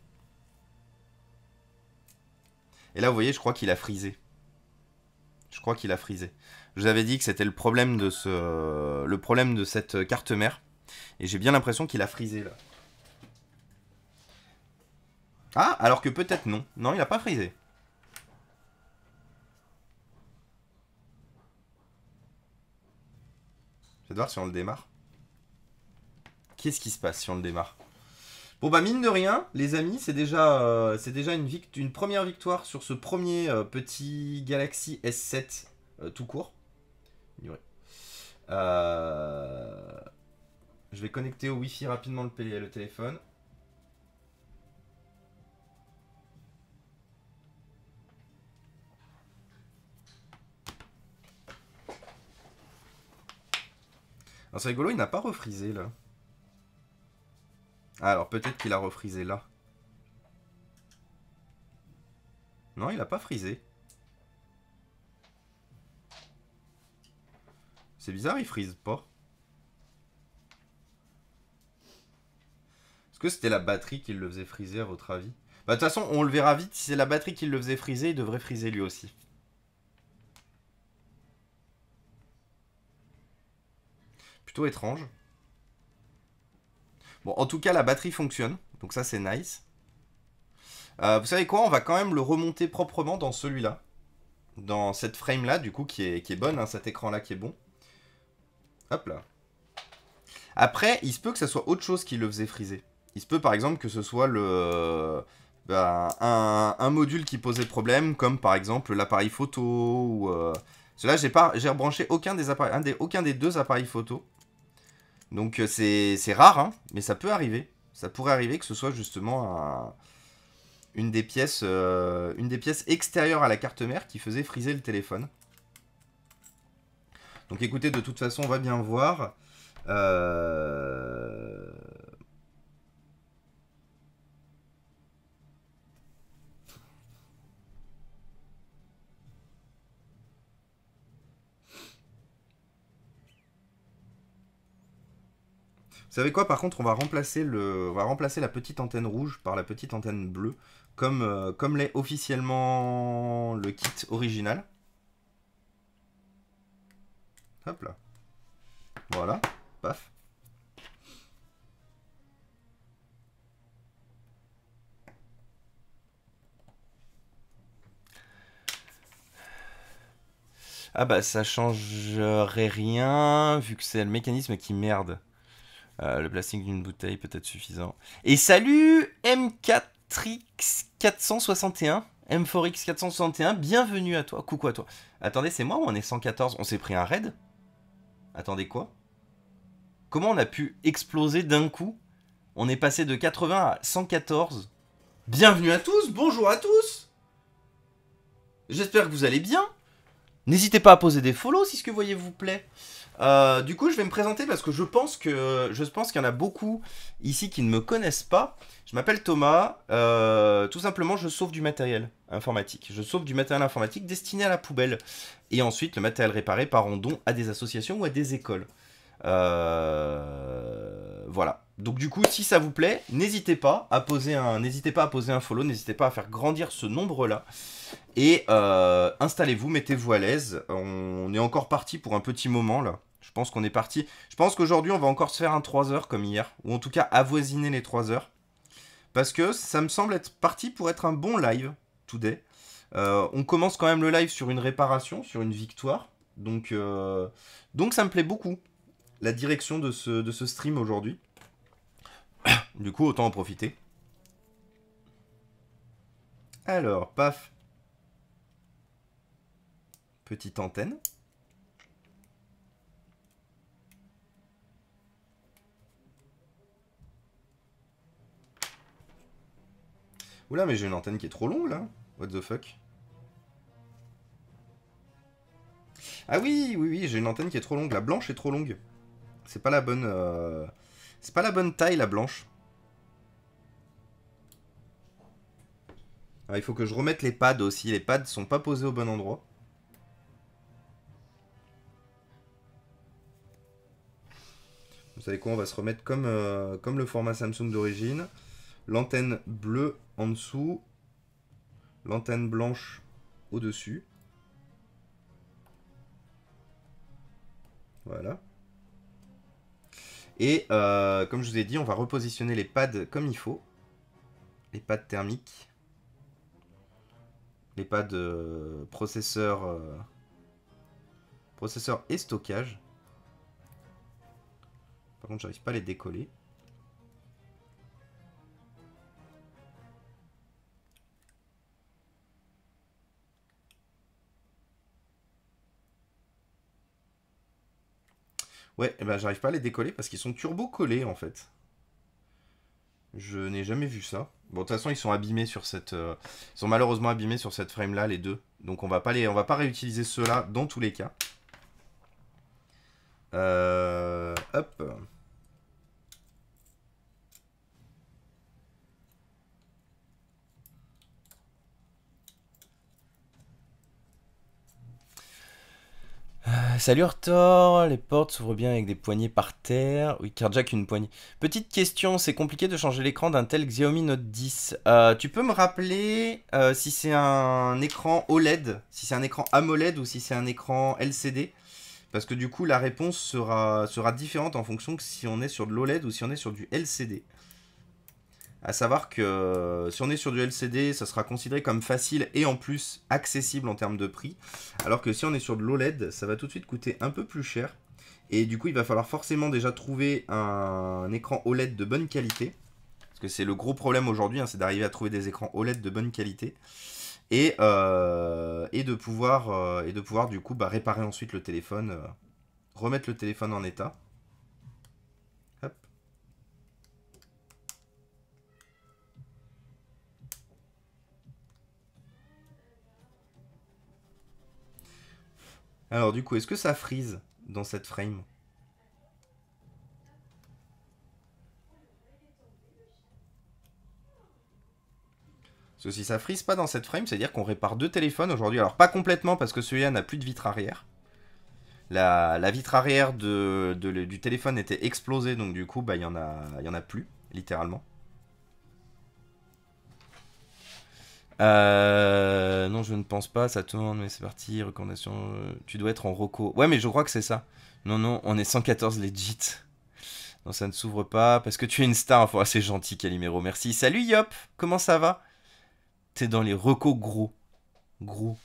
Et là, vous voyez, je crois qu'il a frisé. Je crois qu'il a frisé je vous avais dit que c'était le problème de ce, le problème de cette carte mère. Et j'ai bien l'impression qu'il a frisé là. Ah, alors que peut-être non. Non, il n'a pas frisé. Je vais voir si on le démarre. Qu'est-ce qui se passe si on le démarre Bon bah mine de rien, les amis, c'est déjà, euh, déjà une, première victoire sur ce premier euh, petit Galaxy S7 euh, tout court. Euh, je vais connecter au Wi-Fi rapidement le, le téléphone. Alors ah, c'est rigolo, il n'a pas refrisé là. Ah, alors peut-être qu'il a refrisé là. Non, il n'a pas frisé. C'est bizarre, il frise pas. Est-ce que c'était la batterie qui le faisait friser, à votre avis bah, de toute façon, on le verra vite. Si c'est la batterie qui le faisait friser, il devrait friser lui aussi. Plutôt étrange. Bon, en tout cas, la batterie fonctionne. Donc ça, c'est nice. Euh, vous savez quoi On va quand même le remonter proprement dans celui-là. Dans cette frame-là, du coup, qui est, bonne. Hein, cet écran-là qui est bon. Après, il se peut que ça soit autre chose qui le faisait friser. Il se peut par exemple que ce soit le... Bah, un, module qui posait problème, comme par exemple l'appareil photo ou... Euh, Cela, j'ai pas, j'ai rebranché aucun des appareils, aucun des deux appareils photo. Donc euh, c'est rare, hein, mais ça peut arriver. Ça pourrait arriver que ce soit justement une des pièces, euh, une des pièces extérieures à la carte mère qui faisait friser le téléphone. Donc écoutez, de toute façon, on va bien voir. Euh, Vous savez quoi, par contre, on va, remplacer le... va remplacer la petite antenne rouge par la petite antenne bleue, comme, euh, comme l'est officiellement le kit original. Hop là. Voilà. Paf. Ah bah ça changerait rien vu que c'est le mécanisme qui merde. Euh, le plastique d'une bouteille peut être suffisant. Et salut M4X461 M4X461, bienvenue à toi, coucou à toi. Attendez, c'est moi ou on est 114 On s'est pris un raid attendez quoi Comment on a pu exploser d'un coup On est passé de 80 à 114. Bienvenue à tous, bonjour à tous J'espère que vous allez bien. N'hésitez pas à poser des follow si ce que vous voyez vous plaît. Euh, du coup, je vais me présenter parce que je pense qu'il y en a beaucoup ici qui ne me connaissent pas. Je m'appelle Thomas. Euh, tout simplement, je sauve du matériel informatique. Je sauve du matériel informatique destiné à la poubelle et ensuite le matériel réparé par en don à des associations ou à des écoles. Euh, voilà. Donc du coup, si ça vous plaît, n'hésitez pas à poser un, n'hésitez pas à poser un follow, n'hésitez pas à faire grandir ce nombre-là. Et euh, installez-vous, mettez-vous à l'aise. On est encore parti pour un petit moment là. Je pense qu'on est parti. Je pense qu'aujourd'hui, on va encore se faire un 3 heures comme hier, ou en tout cas avoisiner les 3 heures, parce que ça me semble être parti pour être un bon live today. Euh, on commence quand même le live sur une réparation, sur une victoire. Donc, euh, donc ça me plaît beaucoup la direction de ce stream aujourd'hui. Du coup, autant en profiter. Alors, paf. Petite antenne. Oula, mais j'ai une antenne qui est trop longue, là. What the fuck Ah oui, oui, oui, j'ai une antenne qui est trop longue. La blanche est trop longue. C'est pas la bonne... Euh, c'est pas la bonne taille, la blanche. il faut que je remette les pads aussi. Les pads sont pas posés au bon endroit. Vous savez quoi On va se remettre comme, euh, comme le format Samsung d'origine. L'antenne bleue en dessous. L'antenne blanche au-dessus. Voilà. Et euh, comme je vous ai dit, on va repositionner les pads comme il faut. Les pads thermiques. Les pas de processeur, euh, processeur et stockage. Par contre, j'arrive pas à les décoller. Ouais, eh ben, j'arrive pas à les décoller parce qu'ils sont turbo collés en fait. Je n'ai jamais vu ça. Bon, de toute façon, ils sont abîmés sur cette. Euh, ils sont malheureusement abîmés sur cette frame là, les deux. Donc on va pas les, on va pas réutiliser ceux-là dans tous les cas. Euh, hop. Ah, salut Arthur, les portes s'ouvrent bien avec des poignées par terre. Oui, car Jack une poignée. Petite question, c'est compliqué de changer l'écran d'un tel Xiaomi Note 10. Euh, tu peux me rappeler euh, si c'est un écran OLED, si c'est un écran AMOLED ou si c'est un écran LCD Parce que du coup, la réponse sera, sera différente en fonction que si on est sur de l'OLED ou si on est sur du LCD à savoir que euh, si on est sur du LCD, ça sera considéré comme facile et en plus accessible en termes de prix, alors que si on est sur de l'OLED, ça va tout de suite coûter un peu plus cher, et du coup il va falloir forcément déjà trouver un écran OLED de bonne qualité, parce que c'est le gros problème aujourd'hui, hein, c'est d'arriver à trouver des écrans OLED de bonne qualité, et, euh, de pouvoir, euh, et de pouvoir du coup bah, réparer ensuite le téléphone, remettre le téléphone en état. Alors du coup, est-ce que ça frise dans cette frame Parce que si ça frise pas dans cette frame, c'est-à-dire qu'on répare deux téléphones aujourd'hui. Alors pas complètement parce que celui-là n'a plus de vitre arrière. La, vitre arrière de, du téléphone était explosée, donc du coup, bah, il y n'y en, a, y en a plus, littéralement. Euh, non, je ne pense pas, ça tourne, mais c'est parti, recommandation. Euh, tu dois être en roco. Ouais, mais je crois que c'est ça. Non, non, on est 114 legit. Non, ça ne s'ouvre pas, parce que tu es une star. Enfin, c'est gentil, Calimero, merci. Salut Yop, comment ça va T'es dans les reco, gros. Gros.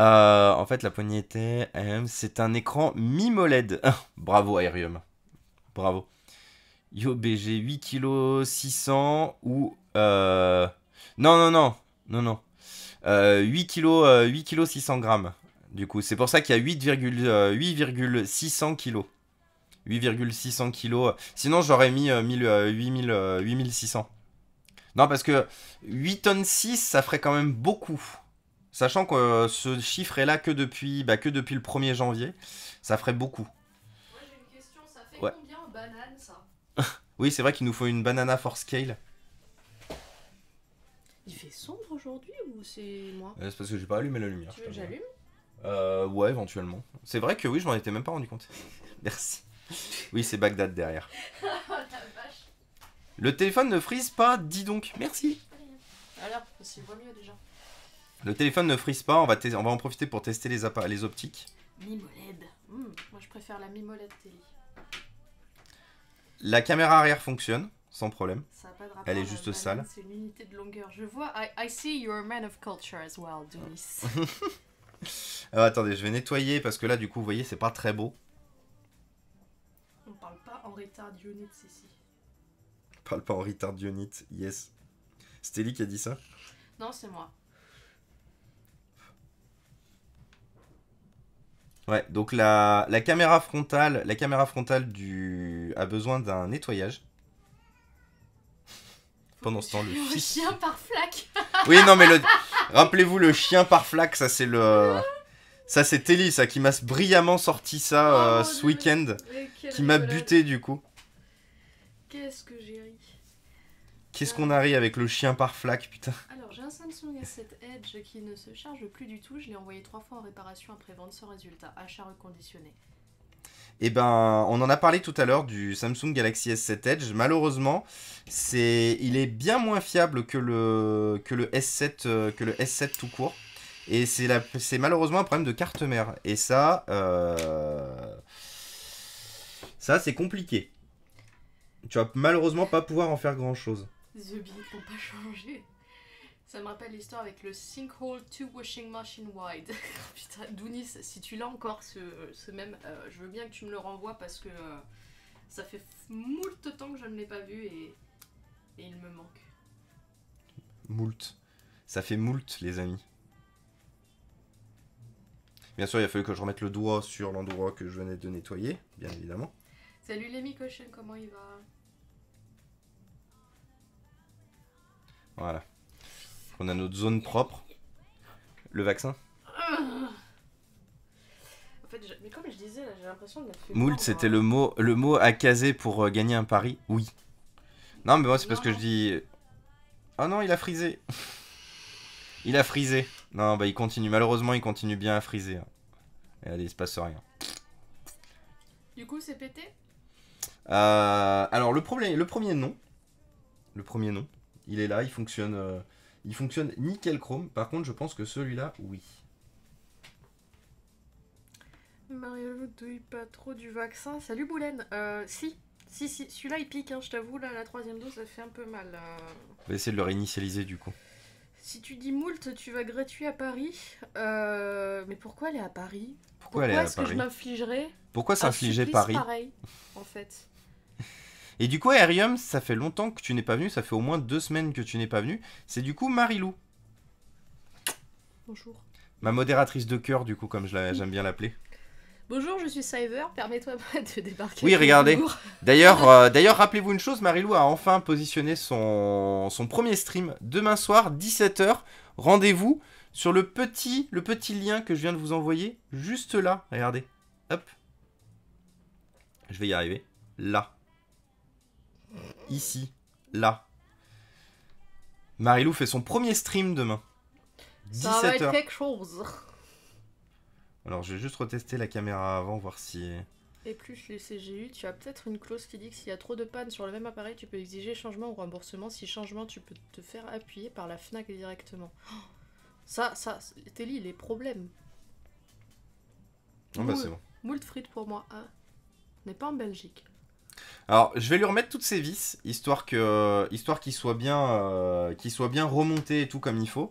Euh, en fait, la poignée était. c'est un écran MIMOLED. Bravo, Aérium, Bravo. Yo BG 8 kg 600 ou. Euh... Non, non, non non, non. 8 kg 8 kg 600 grammes. Du coup, c'est pour ça qu'il y a 8,600 kg. 8,600 kg. Sinon, j'aurais mis 8600. Euh, euh, euh, non, parce que 8 tonnes 6, ça ferait quand même beaucoup. Sachant que ce chiffre est là que depuis, bah, que depuis le 1er janvier, ça ferait beaucoup. Moi, j'ai une question. Ça fait combien en banane, ça Oui, c'est vrai qu'il nous faut une banana for scale. Il fait sombre ou c'est moi euh, C'est parce que j'ai pas allumé la lumière. Tu veux que j'allume euh, Ouais, éventuellement. C'est vrai que oui, je m'en étais même pas rendu compte. Merci. Oui, c'est Bagdad derrière. Oh, vache Le téléphone ne frise pas, dis donc. Merci. Alors, c'est mieux déjà. Le téléphone ne frise pas, on va, on en profiter pour tester les, les optiques. Mimoled. Hmm, moi, je préfère la Mimoled télé. La caméra arrière fonctionne sans problème. Elle est juste euh, sale. C'est une unité de longueur. Je vois. I, see you're a man of culture as well, Denis. Alors attendez, je vais nettoyer parce que là, du coup, vous voyez, c'est pas très beau. On parle pas en retard d'ionite ici. On parle pas en retard d'ionite, yes. Stélie qui a dit ça Non, c'est moi. Ouais, donc la, la, caméra frontale, la caméra frontale du, a besoin d'un nettoyage. Pendant ce temps, le, le chien par flac oui, non, mais le... rappelez-vous le chien par flac, ça c'est le. Ça c'est Telly, ça qui m'a brillamment sorti ça oh, euh, ce week-end, qui m'a buté du coup. Qu'est-ce que j'ai ri. Qu'est-ce euh, qu'on a ri avec le chien par flac, putain. Alors j'ai un Samsung S7 Edge qui ne se charge plus du tout. Je l'ai envoyé trois fois en réparation après vente sans résultat. Achat reconditionné. Et eh ben, on en a parlé tout à l'heure du Samsung Galaxy S7 Edge. Malheureusement, c'est, il est bien moins fiable que le, que le S7, euh, que le S7 tout court. Et c'est, c'est malheureusement un problème de carte mère. Et ça, euh, ça c'est compliqué. Tu vas malheureusement pas pouvoir en faire grand chose. The pas changer ça me rappelle l'histoire avec le sinkhole to washing machine wide. Putain, Dounis, si tu l'as encore ce, même, euh, je veux bien que tu me le renvoies parce que euh, ça fait moult temps que je ne l'ai pas vu et, il me manque. Moult. Ça fait moult, les amis. Bien sûr, il a fallu que je remette le doigt sur l'endroit que je venais de nettoyer, bien évidemment. Salut les Cochon, comment il va Voilà. On a notre zone propre. Le vaccin en mais je disais, j'ai l'impression Moult, c'était hein. le mot, le mot à caser pour euh, gagner un pari Oui. Non, mais moi, c'est parce que je dis. Oh non, il a frisé Il a frisé Non, bah, il continue. Malheureusement, il continue bien à friser. Hein. Et allez, il se passe rien. Du coup, c'est pété euh, Alors, le, problème, le premier nom. Le premier nom. Il est là, il fonctionne. Euh, il fonctionne nickel chrome. Par contre, je pense que celui-là, oui. Mario douille pas trop du vaccin. Salut Boulène. Euh, si, si, si. Celui-là, il pique, hein, je t'avoue. la troisième dose, ça fait un peu mal. Euh. On va essayer de le réinitialiser, du coup. Si tu dis moult, tu vas gratuit à Paris. Euh, mais pourquoi aller à Paris Pourquoi, pourquoi est-ce que je m'infligerais Pourquoi s'infliger Paris pareil, en fait. Et du coup, Arium, ça fait longtemps que tu n'es pas venu, ça fait au moins deux semaines que tu n'es pas venu. C'est du coup Marilou. Bonjour. Ma modératrice de cœur, du coup, comme j'aime bien l'appeler. Bonjour, je suis Cyber, permets-toi de débarquer. Oui, regardez. Euh, d'ailleurs, rappelez-vous une chose, Marilou a enfin positionné son, son premier stream. Demain soir, 17h, rendez-vous sur le petit, le petit lien que je viens de vous envoyer, juste là. Regardez. Hop. Je vais y arriver. Là. Ici. Là. Marilou fait son premier stream demain. Ça va quelque chose. Alors, je vais juste retester la caméra avant, voir si... Et plus les CGU, tu as peut-être une clause qui dit que s'il y a trop de pannes sur le même appareil, tu peux exiger changement ou remboursement. Si changement, tu peux te faire appuyer par la FNAC directement. ça, ça, Telly, les problèmes. Non, ah bah c'est bon. pour moi. Hein. n'est pas en Belgique. Alors, je vais lui remettre toutes ses vis, histoire que, euh, histoire qu'il soit bien, euh, soit bien remonté et tout comme il faut.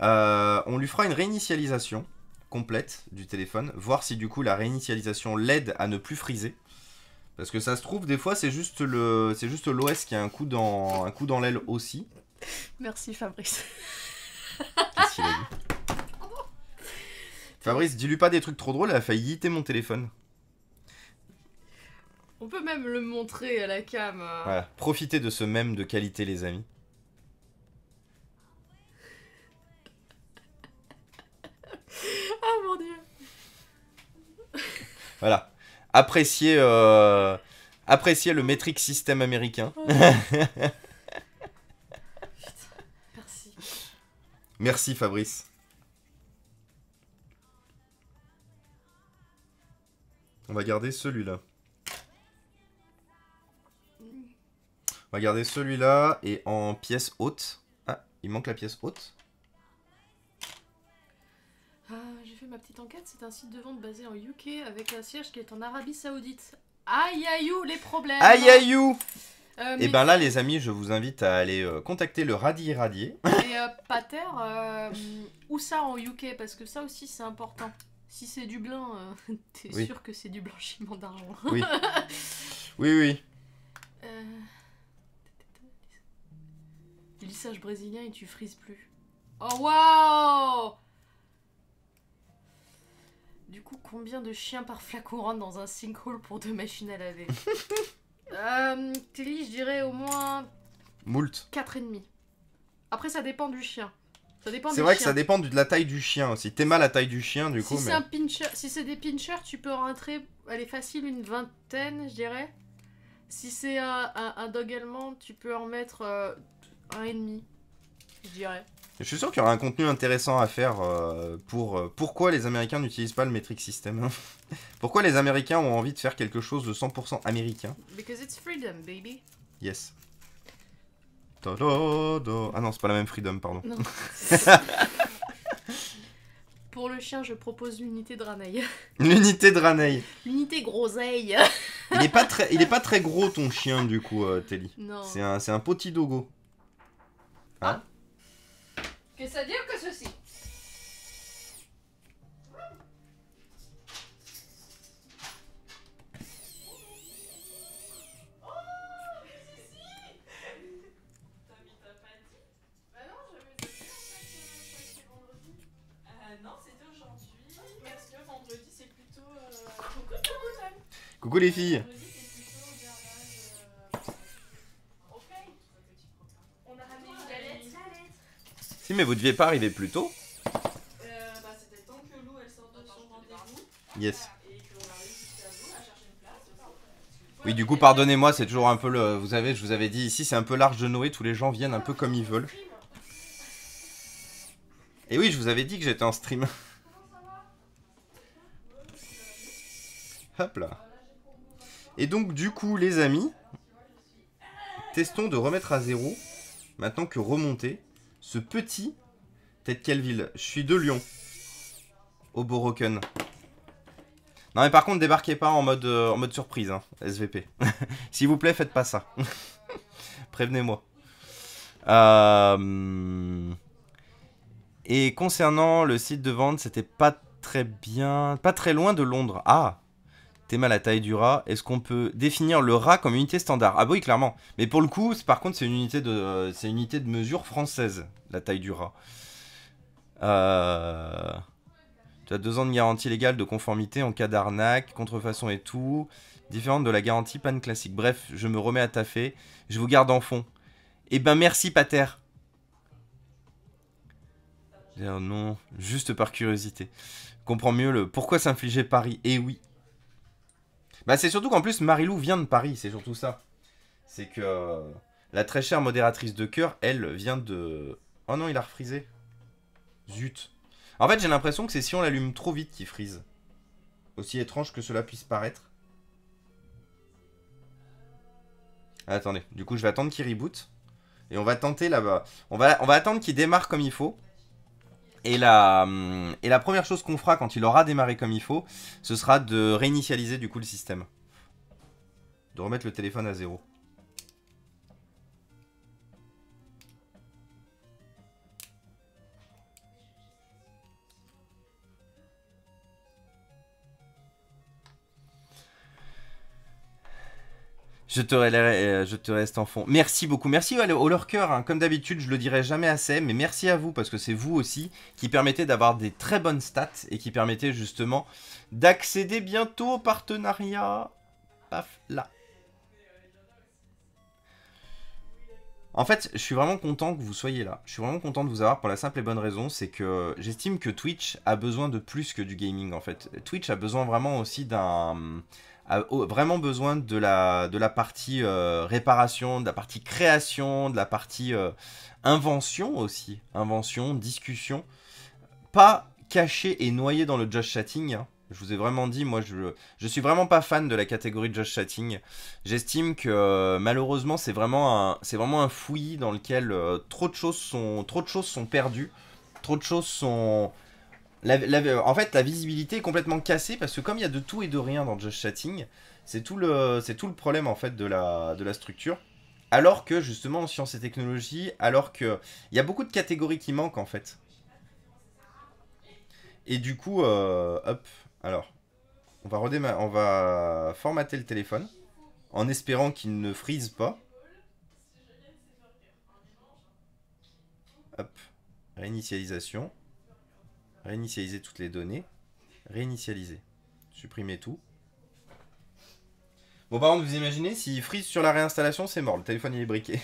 Euh, on lui fera une réinitialisation complète du téléphone, voir si du coup la réinitialisation l'aide à ne plus friser. Parce que ça se trouve, des fois, c'est juste le, c'est juste l'OS qui a un coup dans, un coup dans l'aile aussi. Merci Fabrice. Fabrice, dis-lui pas des trucs trop drôles, elle a failli hitter mon téléphone. On peut même le montrer à la cam. Hein. Voilà, profitez de ce même de qualité, les amis. Ah mon dieu. Voilà, appréciez, euh, appréciez le métrique système américain. Oh. Merci. Merci Fabrice. On va garder celui-là. On va garder celui-là et en pièce haute. Ah, il manque la pièce haute. Ah, J'ai fait ma petite enquête, c'est un site de vente basé en UK avec un siège qui est en Arabie Saoudite. Aïe aïe les problèmes Aïe aïe euh, et eh ben là, les amis, je vous invite à aller euh, contacter le Radier Radier. Et euh, Pater, euh, où ça en UK Parce que ça aussi, c'est important. Si c'est Dublin, t'es sûr que c'est du blanchiment d'argent. Oui. oui, oui. Lissage brésilien et tu frises plus. Oh waouh Du coup, combien de chiens par flacon rentrent dans un sinkhole pour deux machines à laver euh, Tilly, je dirais au moins... Moult. 4,5. Après, ça dépend du chien. C'est vrai que ça dépend de la taille du chien aussi. mal la taille du chien, du coup. si c'est des pinchers, tu peux rentrer... Elle est facile, une vingtaine, je dirais. Si c'est un, dog allemand, tu peux en mettre... Euh, un demi, je dirais. Je suis sûr qu'il y aura un contenu intéressant à faire euh, pour euh, pourquoi les Américains n'utilisent pas le metric system. Hein. pourquoi les Américains ont envie de faire quelque chose de 100% américain. Because it's freedom, baby. Yes. Ah non, c'est pas la même freedom, pardon. Pour le chien, je propose l'unité de L'unité de L'unité groseille. il, est pas très, il est pas très gros ton chien, du coup, euh, Telly. Non. C'est un, un petit dogo. Hein Que ça dit que ceci Oh qu'est-ce que si Tommy t'a pas dit Bah non, je vais te dire en fait vendredi. Non, c'est aujourd'hui, parce que vendredi c'est plutôt Coucou euh, Coucou les filles mais vous deviez pas arriver plus tôt euh, bah, C'était tant que elle de son rendez-vous. Yes. Oui, du coup, pardonnez-moi, c'est toujours un peu le. Vous avez je vous avais dit ici, c'est un peu large de Noé, tous les gens viennent un peu comme ils veulent. Et oui, je vous avais dit que j'étais en stream. Hop là. Et donc, du coup, les amis, testons de remettre à zéro, maintenant que remonter, ce petit, Peut-être quelle ville Je suis de Lyon. Au Boroken. Non mais par contre, débarquez pas en mode, euh, en mode surprise, hein, SVP. S'il vous plaît, faites pas ça. Prévenez-moi. Euh, et concernant le site de vente, c'était pas très bien, pas très loin de Londres. Ah, Théma la taille du rat, est-ce qu'on peut définir le rat comme unité standard Ah bah oui, clairement. Mais pour le coup, par contre, c'est une, unité de, euh, une unité de mesure française, la taille du rat. Euh, tu as deux ans de garantie légale de conformité en cas d'arnaque, contrefaçon et tout. Différente de la garantie panne classique. Bref, je me remets à taffer. Je vous garde en fond. Eh ben merci, Pater. Non, juste par curiosité. comprends mieux le pourquoi s'infliger Paris. Eh oui. Bah, c'est surtout qu'en plus, Marilou vient de Paris, c'est surtout ça. C'est que euh, la très chère modératrice de cœur, elle vient de. Oh non, il a refrisé. Zut. En fait, j'ai l'impression que c'est si on l'allume trop vite qu'il frise. Aussi étrange que cela puisse paraître. Attendez, du coup, je vais attendre qu'il reboot. Et on va tenter là-bas. On va, on va attendre qu'il démarre comme il faut. Hum, et la, première chose qu'on fera quand il aura démarré comme il faut, ce sera de réinitialiser du coup le système. De remettre le téléphone à zéro. Je te, euh, je te, reste en fond. Merci beaucoup. Merci au leur cœur. Hein. Comme d'habitude, je le dirai jamais assez, mais merci à vous parce que c'est vous aussi qui permettez d'avoir des très bonnes stats et qui permettez justement d'accéder bientôt au partenariat. Paf, là. En fait, je suis vraiment content que vous soyez là. Je suis vraiment content de vous avoir pour la simple et bonne raison, c'est que j'estime que Twitch a besoin de plus que du gaming en fait. Twitch a besoin vraiment aussi d'un a vraiment besoin de la, de la partie euh, réparation, de la partie création, de la partie euh, invention aussi. Invention, discussion. Pas caché et noyé dans le judge chatting. Hein. Je vous ai vraiment dit, moi je, je suis vraiment pas fan de la catégorie judge chatting. J'estime que euh, malheureusement c'est vraiment, un, vraiment un fouillis dans lequel trop, de choses sont, trop de choses sont perdues, trop de choses sont en fait, la visibilité est complètement cassée parce que comme il y a de tout et de rien dans Just Chatting, c'est tout le, c'est tout le problème en fait de la, de la structure. Alors que justement en sciences et technologies, alors que il y a beaucoup de catégories qui manquent en fait. Et du coup, euh, hop, alors, on va redémarrer, on va formater le téléphone en espérant qu'il ne frise pas. Hop, réinitialisation réinitialiser toutes les données, réinitialiser, supprimer tout. Bon par contre vous imaginez, s'il freeze sur la réinstallation, c'est mort, le téléphone il est briqué.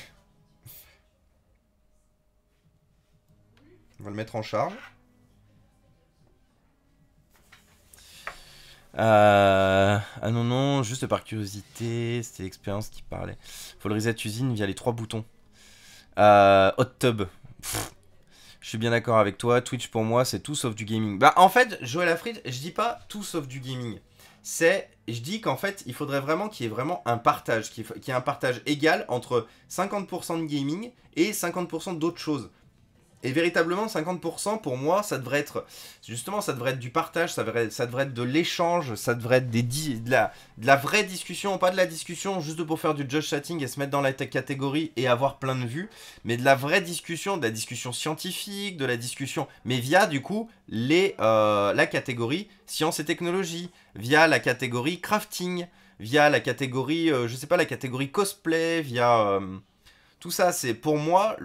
On va le mettre en charge. Euh, ah non, non, juste par curiosité, c'était l'expérience qui parlait. Faut le reset usine via les trois boutons. Euh, hot tub. Je suis bien d'accord avec toi. Twitch pour moi, c'est tout sauf du gaming. Bah, en fait, Joël Afrid, je dis pas tout sauf du gaming. C'est, je dis qu'en fait, il faudrait vraiment qu'il y ait vraiment un partage, qu'il y ait un partage égal entre 50% de gaming et 50% d'autres choses. Et véritablement, 50% pour moi, ça devrait être justement, ça devrait être du partage, ça devrait, ça devrait être de l'échange, ça devrait être des de, la, vraie discussion, pas de la discussion juste pour faire du judge chatting et se mettre dans la catégorie et avoir plein de vues, mais de la vraie discussion, de la discussion scientifique, de la discussion, mais via du coup les, euh, la catégorie science et technologies, via la catégorie crafting, via la catégorie, euh, je sais pas, la catégorie cosplay, via euh, tout ça, c'est pour moi,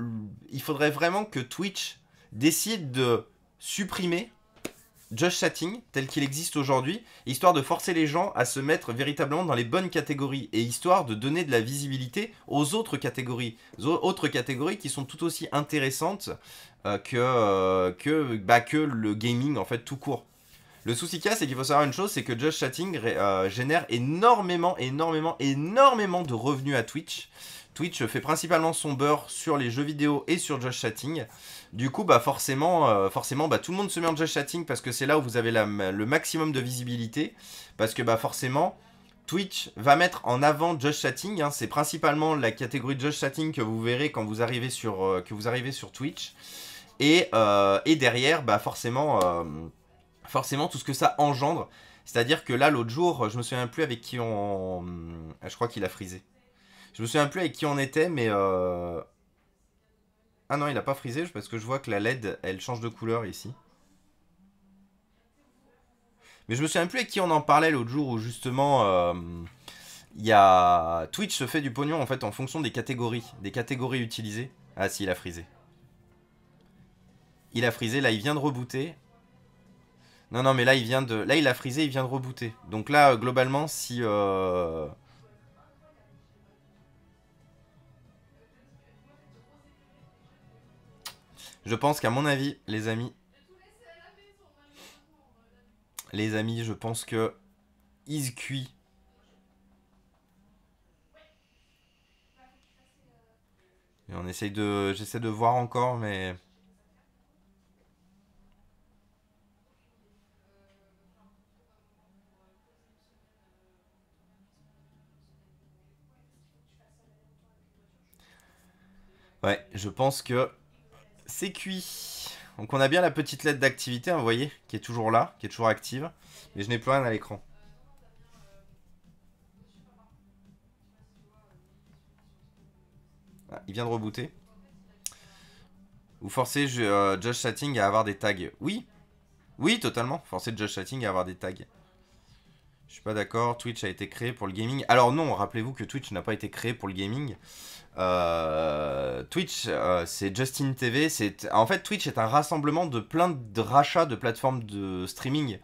il faudrait vraiment que Twitch décide de supprimer Josh Chatting tel qu'il existe aujourd'hui, histoire de forcer les gens à se mettre véritablement dans les bonnes catégories et histoire de donner de la visibilité aux autres catégories, autres catégories qui sont tout aussi intéressantes euh, que, euh, bah, que, le gaming en fait tout court. Le souci qu'il c'est qu'il faut savoir une chose, c'est que Josh Chatting euh, génère énormément, énormément, énormément de revenus à Twitch. Twitch fait principalement son beurre sur les jeux vidéo et sur Josh Chatting. Du coup, bah forcément, euh, forcément bah, tout le monde se met en Josh Chatting parce que c'est là où vous avez le maximum de visibilité. Parce que bah, forcément, Twitch va mettre en avant Josh Chatting. Hein. c'est principalement la catégorie de Chatting que vous verrez quand vous arrivez sur, euh, que vous arrivez sur Twitch. Et, euh, derrière, bah, forcément, forcément, tout ce que ça engendre. C'est-à-dire que là, l'autre jour, je me souviens plus avec qui on... Je crois qu'il a frisé. Je me souviens plus avec qui on était, mais. Euh... Ah non, il a pas frisé parce que je vois que la LED, elle change de couleur ici. Mais je me souviens plus avec qui on en parlait l'autre jour où justement. Euh, il y a... Twitch se fait du pognon en fait en fonction des catégories, des catégories utilisées. Ah si, il a frisé. Il a frisé, là il vient de rebooter. Non, non, mais là il vient de... Là il a frisé, il vient de rebooter. Donc là, euh, globalement, si... Euh, Je pense qu'à mon avis, les amis, les amis, je pense que Ils cuit. Et on essaye de, j'essaie de voir encore, mais. Ouais, je pense que c'est cuit. Donc on a bien la petite lettre d'activité, hein, vous voyez, qui est toujours là, qui est toujours active. Mais je n'ai plus rien à l'écran. Ah, il vient de rebooter. Vous forcez Judge euh, Josh Chatting à avoir des tags. Oui, oui, totalement. forcez Josh Chatting à avoir des tags. Je suis pas d'accord, Twitch a été créé pour le gaming. Alors non, rappelez-vous que Twitch n'a pas été créé pour le gaming. Euh, Twitch, euh, c'est Justin TV. c'est... En fait, Twitch est un rassemblement de plein de rachats de plateformes de streaming.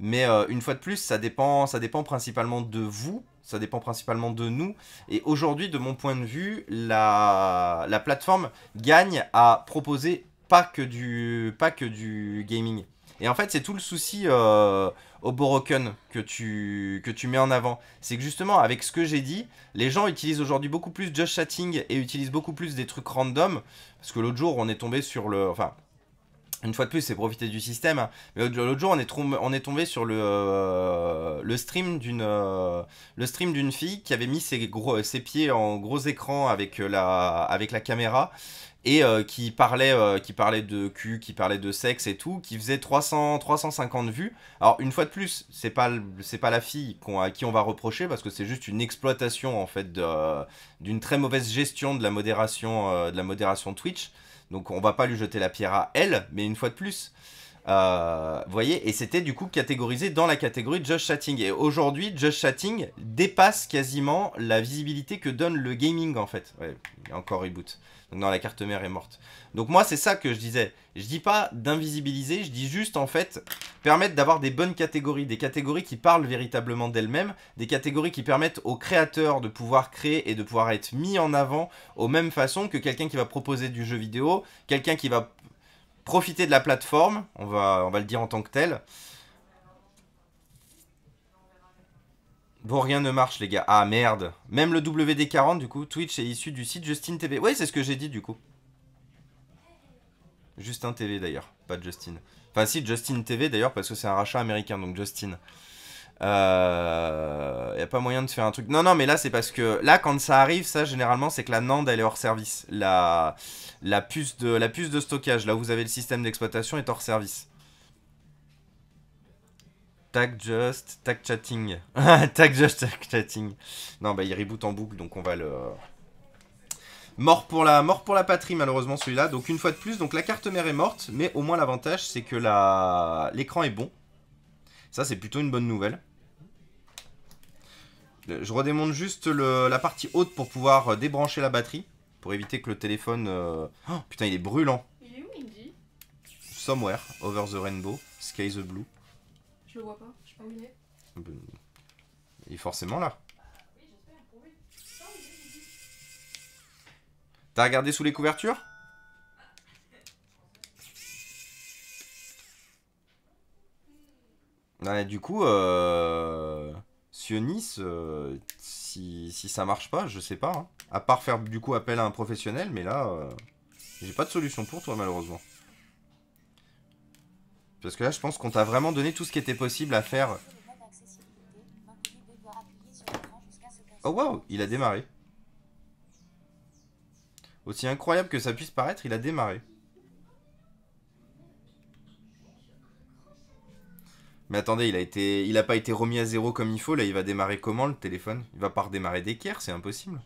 Mais euh, une fois de plus, ça dépend, ça dépend principalement de vous, ça dépend principalement de nous. Et aujourd'hui, de mon point de vue, la, la plateforme gagne à proposer pas que du, pas que du gaming. Et en fait, c'est tout le souci euh, au Boroken que tu, que tu mets en avant. C'est que justement, avec ce que j'ai dit, les gens utilisent aujourd'hui beaucoup plus Just Chatting et utilisent beaucoup plus des trucs random. Parce que l'autre jour, on est tombé sur le... Enfin, une fois de plus, c'est profiter du système. Hein. Mais l'autre jour, on est, tombé, on est tombé sur le, euh, le stream d'une euh, le stream d'une fille qui avait mis ses, gros, ses pieds en gros écran avec la, avec la caméra et euh, qui parlait euh, qui parlait de cul, qui parlait de sexe et tout, qui faisait 300 350 vues. Alors une fois de plus, c'est pas c'est pas la fille à qui on va reprocher parce que c'est juste une exploitation en fait d'une très mauvaise gestion de la modération euh, de la modération Twitch. Donc on va pas lui jeter la pierre à elle, mais une fois de plus, euh, voyez, et c'était du coup catégorisé dans la catégorie Just Chatting. Et aujourd'hui, Just Chatting dépasse quasiment la visibilité que donne le gaming en fait. Ouais, encore reboot. Non, la carte mère est morte. Donc moi, c'est ça que je disais. Je dis pas d'invisibiliser, je dis juste en fait permettre d'avoir des bonnes catégories, des catégories qui parlent véritablement d'elles-mêmes, des catégories qui permettent aux créateurs de pouvoir créer et de pouvoir être mis en avant aux mêmes façons que quelqu'un qui va proposer du jeu vidéo, quelqu'un qui va profiter de la plateforme, on va, on va le dire en tant que tel, Bon, rien ne marche, les gars. Ah, merde. Même le WD40, du coup, Twitch est issu du site Justin TV. Oui, c'est ce que j'ai dit, du coup. Justin TV, d'ailleurs, pas Justin. Enfin, si, Justin TV, d'ailleurs, parce que c'est un rachat américain, donc Justin. Euh... Y a pas moyen de faire un truc. Non, non, mais là, c'est parce que... Là, quand ça arrive, ça, généralement, c'est que la NAND, elle est hors service. La, la, puce, de... la puce de stockage, là où vous avez le système d'exploitation, est hors service. Tag Just, Tag Chatting. tag Just, Tag Chatting. Non, bah il reboot en boucle, donc on va le... Mort pour la, mort pour la patrie, malheureusement, celui-là. Donc une fois de plus, donc la carte mère est morte, mais au moins l'avantage, c'est que l'écran est bon. Ça, c'est plutôt une bonne nouvelle. Euh, je redémonte juste la partie haute pour pouvoir euh, débrancher la batterie, pour éviter que le téléphone... Euh, oh, putain, il est brûlant. Il est où, Somewhere, over the rainbow, sky the blue. Je le vois pas, je suis pas où Il est forcément là. T'as regardé sous les couvertures du coup, euh, Sionis, euh, si, si, ça marche pas, je sais pas. Hein. À part faire du coup appel à un professionnel, mais là, euh, j'ai pas de solution pour toi malheureusement. Parce que là, je pense qu'on t'a vraiment donné tout ce qui était possible à faire. Oh waouh il a démarré. Aussi incroyable que ça puisse paraître, il a démarré. Mais attendez, il a, été, il a pas été remis à zéro comme il faut, là il va démarrer comment le téléphone Il va pas redémarrer d'équerre, c'est impossible.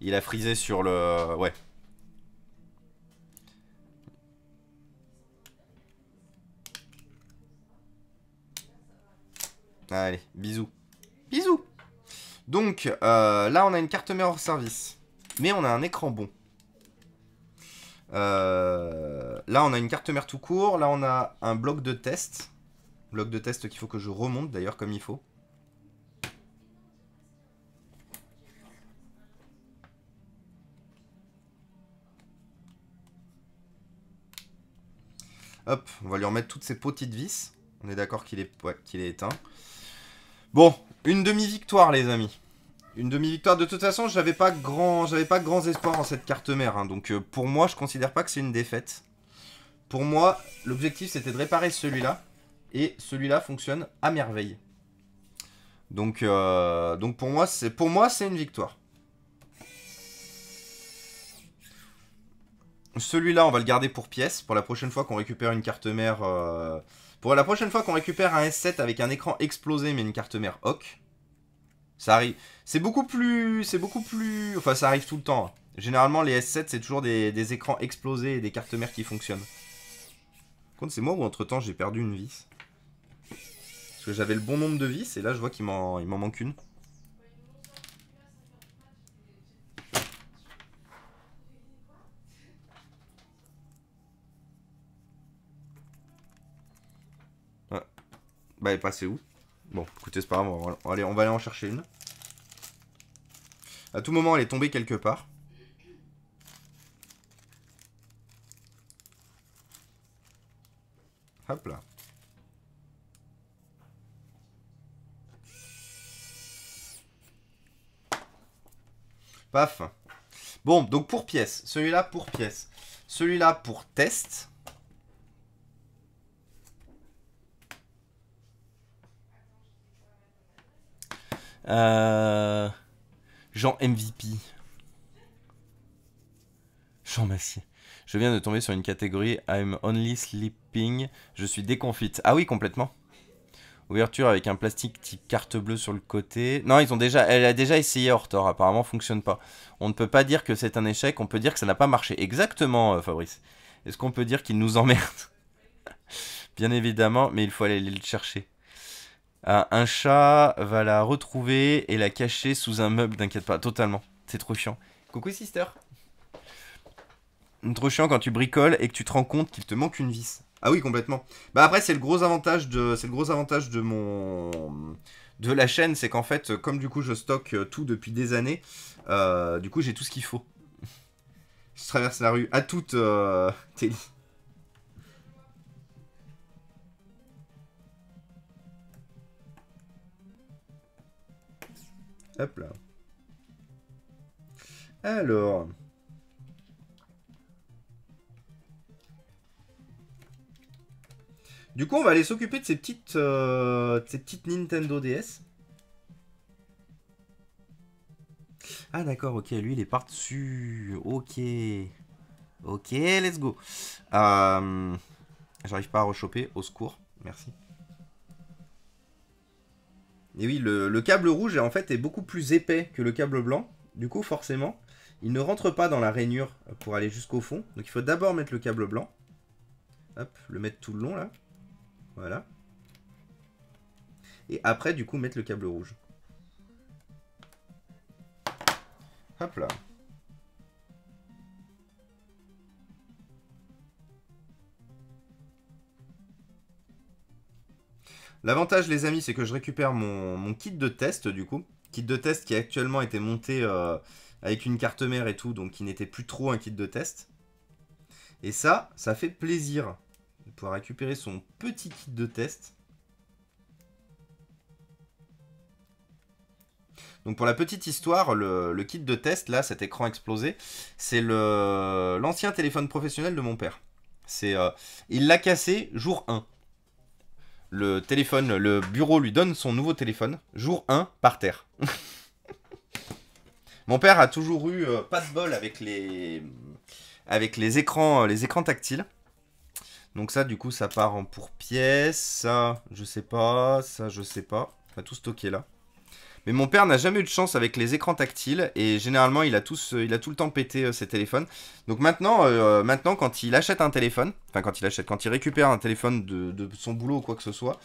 Il a frisé sur le... Ouais. Allez, bisous. Bisous Donc, euh, là, on a une carte mère hors service. Mais on a un écran bon. Euh, là, on a une carte mère tout court. Là, on a un bloc de test. Bloc de test qu'il faut que je remonte, d'ailleurs, comme il faut. Hop, on va lui remettre toutes ses petites vis. On est d'accord qu'il est, est éteint. Bon, une demi-victoire, les amis. Une demi-victoire. De toute façon, j'avais pas grand, j'avais pas grands espoirs en cette carte mère. Hein. Donc, euh, pour moi, je considère pas que c'est une défaite. Pour moi, l'objectif, c'était de réparer celui-là. Et celui-là fonctionne à merveille. Donc, euh, donc pour moi, c'est une victoire. Celui-là, on va le garder pour pièce, pour la prochaine fois qu'on récupère une carte mère... Euh, pour la prochaine fois qu'on récupère un S7 avec un écran explosé, mais une carte mère hoc. Ça arrive... C'est beaucoup plus... C'est beaucoup plus... Enfin, ça arrive tout le temps. Généralement, les S7, c'est toujours des, des, écrans explosés et des cartes mères qui fonctionnent. Par contre, c'est moi où, entre-temps, j'ai perdu une vis. Parce que j'avais le bon nombre de vis, et là, je vois qu'il m'en manque une. Bah, elle est où Bon, écoutez, c'est pas grave, on va, aller, on va aller en chercher une. À tout moment, elle est tombée quelque part. Hop là. Paf. Bon, donc pour pièce. Celui-là pour pièce. Celui-là pour test. Euh... Jean MVP. Jean Massier. Je viens de tomber sur une catégorie I'm only sleeping. Je suis déconfite. Ah oui, complètement. Ouverture avec un plastique type carte bleue sur le côté. Non, ils ont déjà, elle a déjà essayé hors-tort, Apparemment, fonctionne pas. On ne peut pas dire que c'est un échec. On peut dire que ça n'a pas marché. Exactement, euh, Fabrice. Est-ce qu'on peut dire qu'il nous emmerde Bien évidemment, mais il faut aller le chercher. Ah, un chat va la retrouver et la cacher sous un meuble, t'inquiète pas, totalement. C'est trop chiant. Coucou sister. Trop chiant quand tu bricoles et que tu te rends compte qu'il te manque une vis. Ah oui, complètement. Bah après, c'est le gros avantage de, c'est le gros avantage de mon, de la chaîne, c'est qu'en fait, comme du coup, je stocke euh, tout depuis des années, euh, du coup, j'ai tout ce qu'il faut. je traverse la rue à toute, euh... Hop là. Alors. Du coup, on va aller s'occuper de ces petites, euh, ces petites Nintendo DS. Ah d'accord, ok, lui il est par-dessus. Ok. Ok, let's go. Euh, j'arrive pas à rechoper, au secours. Merci. Et oui, le, câble rouge en fait est beaucoup plus épais que le câble blanc. Du coup, forcément, il ne rentre pas dans la rainure pour aller jusqu'au fond. Donc il faut d'abord mettre le câble blanc. Hop, le mettre tout le long là. Voilà. Et après, du coup, mettre le câble rouge. Hop là. L'avantage, les amis, c'est que je récupère mon, kit de test, du coup. Kit de test qui a actuellement été monté euh, avec une carte mère et tout, donc qui n'était plus trop un kit de test. Et ça, ça fait plaisir de pouvoir récupérer son petit kit de test. Donc pour la petite histoire, le, kit de test, là, cet écran explosé, c'est l'ancien téléphone professionnel de mon père. C'est, euh, il l'a cassé jour 1 le téléphone, le bureau lui donne son nouveau téléphone, jour 1, par terre. Mon père a toujours eu euh, pas de bol avec les, avec les, écrans, euh, les écrans tactiles. Donc ça, du coup, ça part en pour pièces. Ça, je sais pas. Ça, je sais pas. On va tout stocker là. Mais mon père n'a jamais eu de chance avec les écrans tactiles et généralement il a, tous, euh, il a tout le temps pété euh, ses téléphones. Donc maintenant, euh, maintenant quand il achète un téléphone, enfin quand il achète, quand il récupère un téléphone de, son boulot ou quoi que ce soit,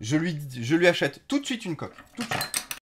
je lui, je lui achète tout de suite une coque. Tout de suite.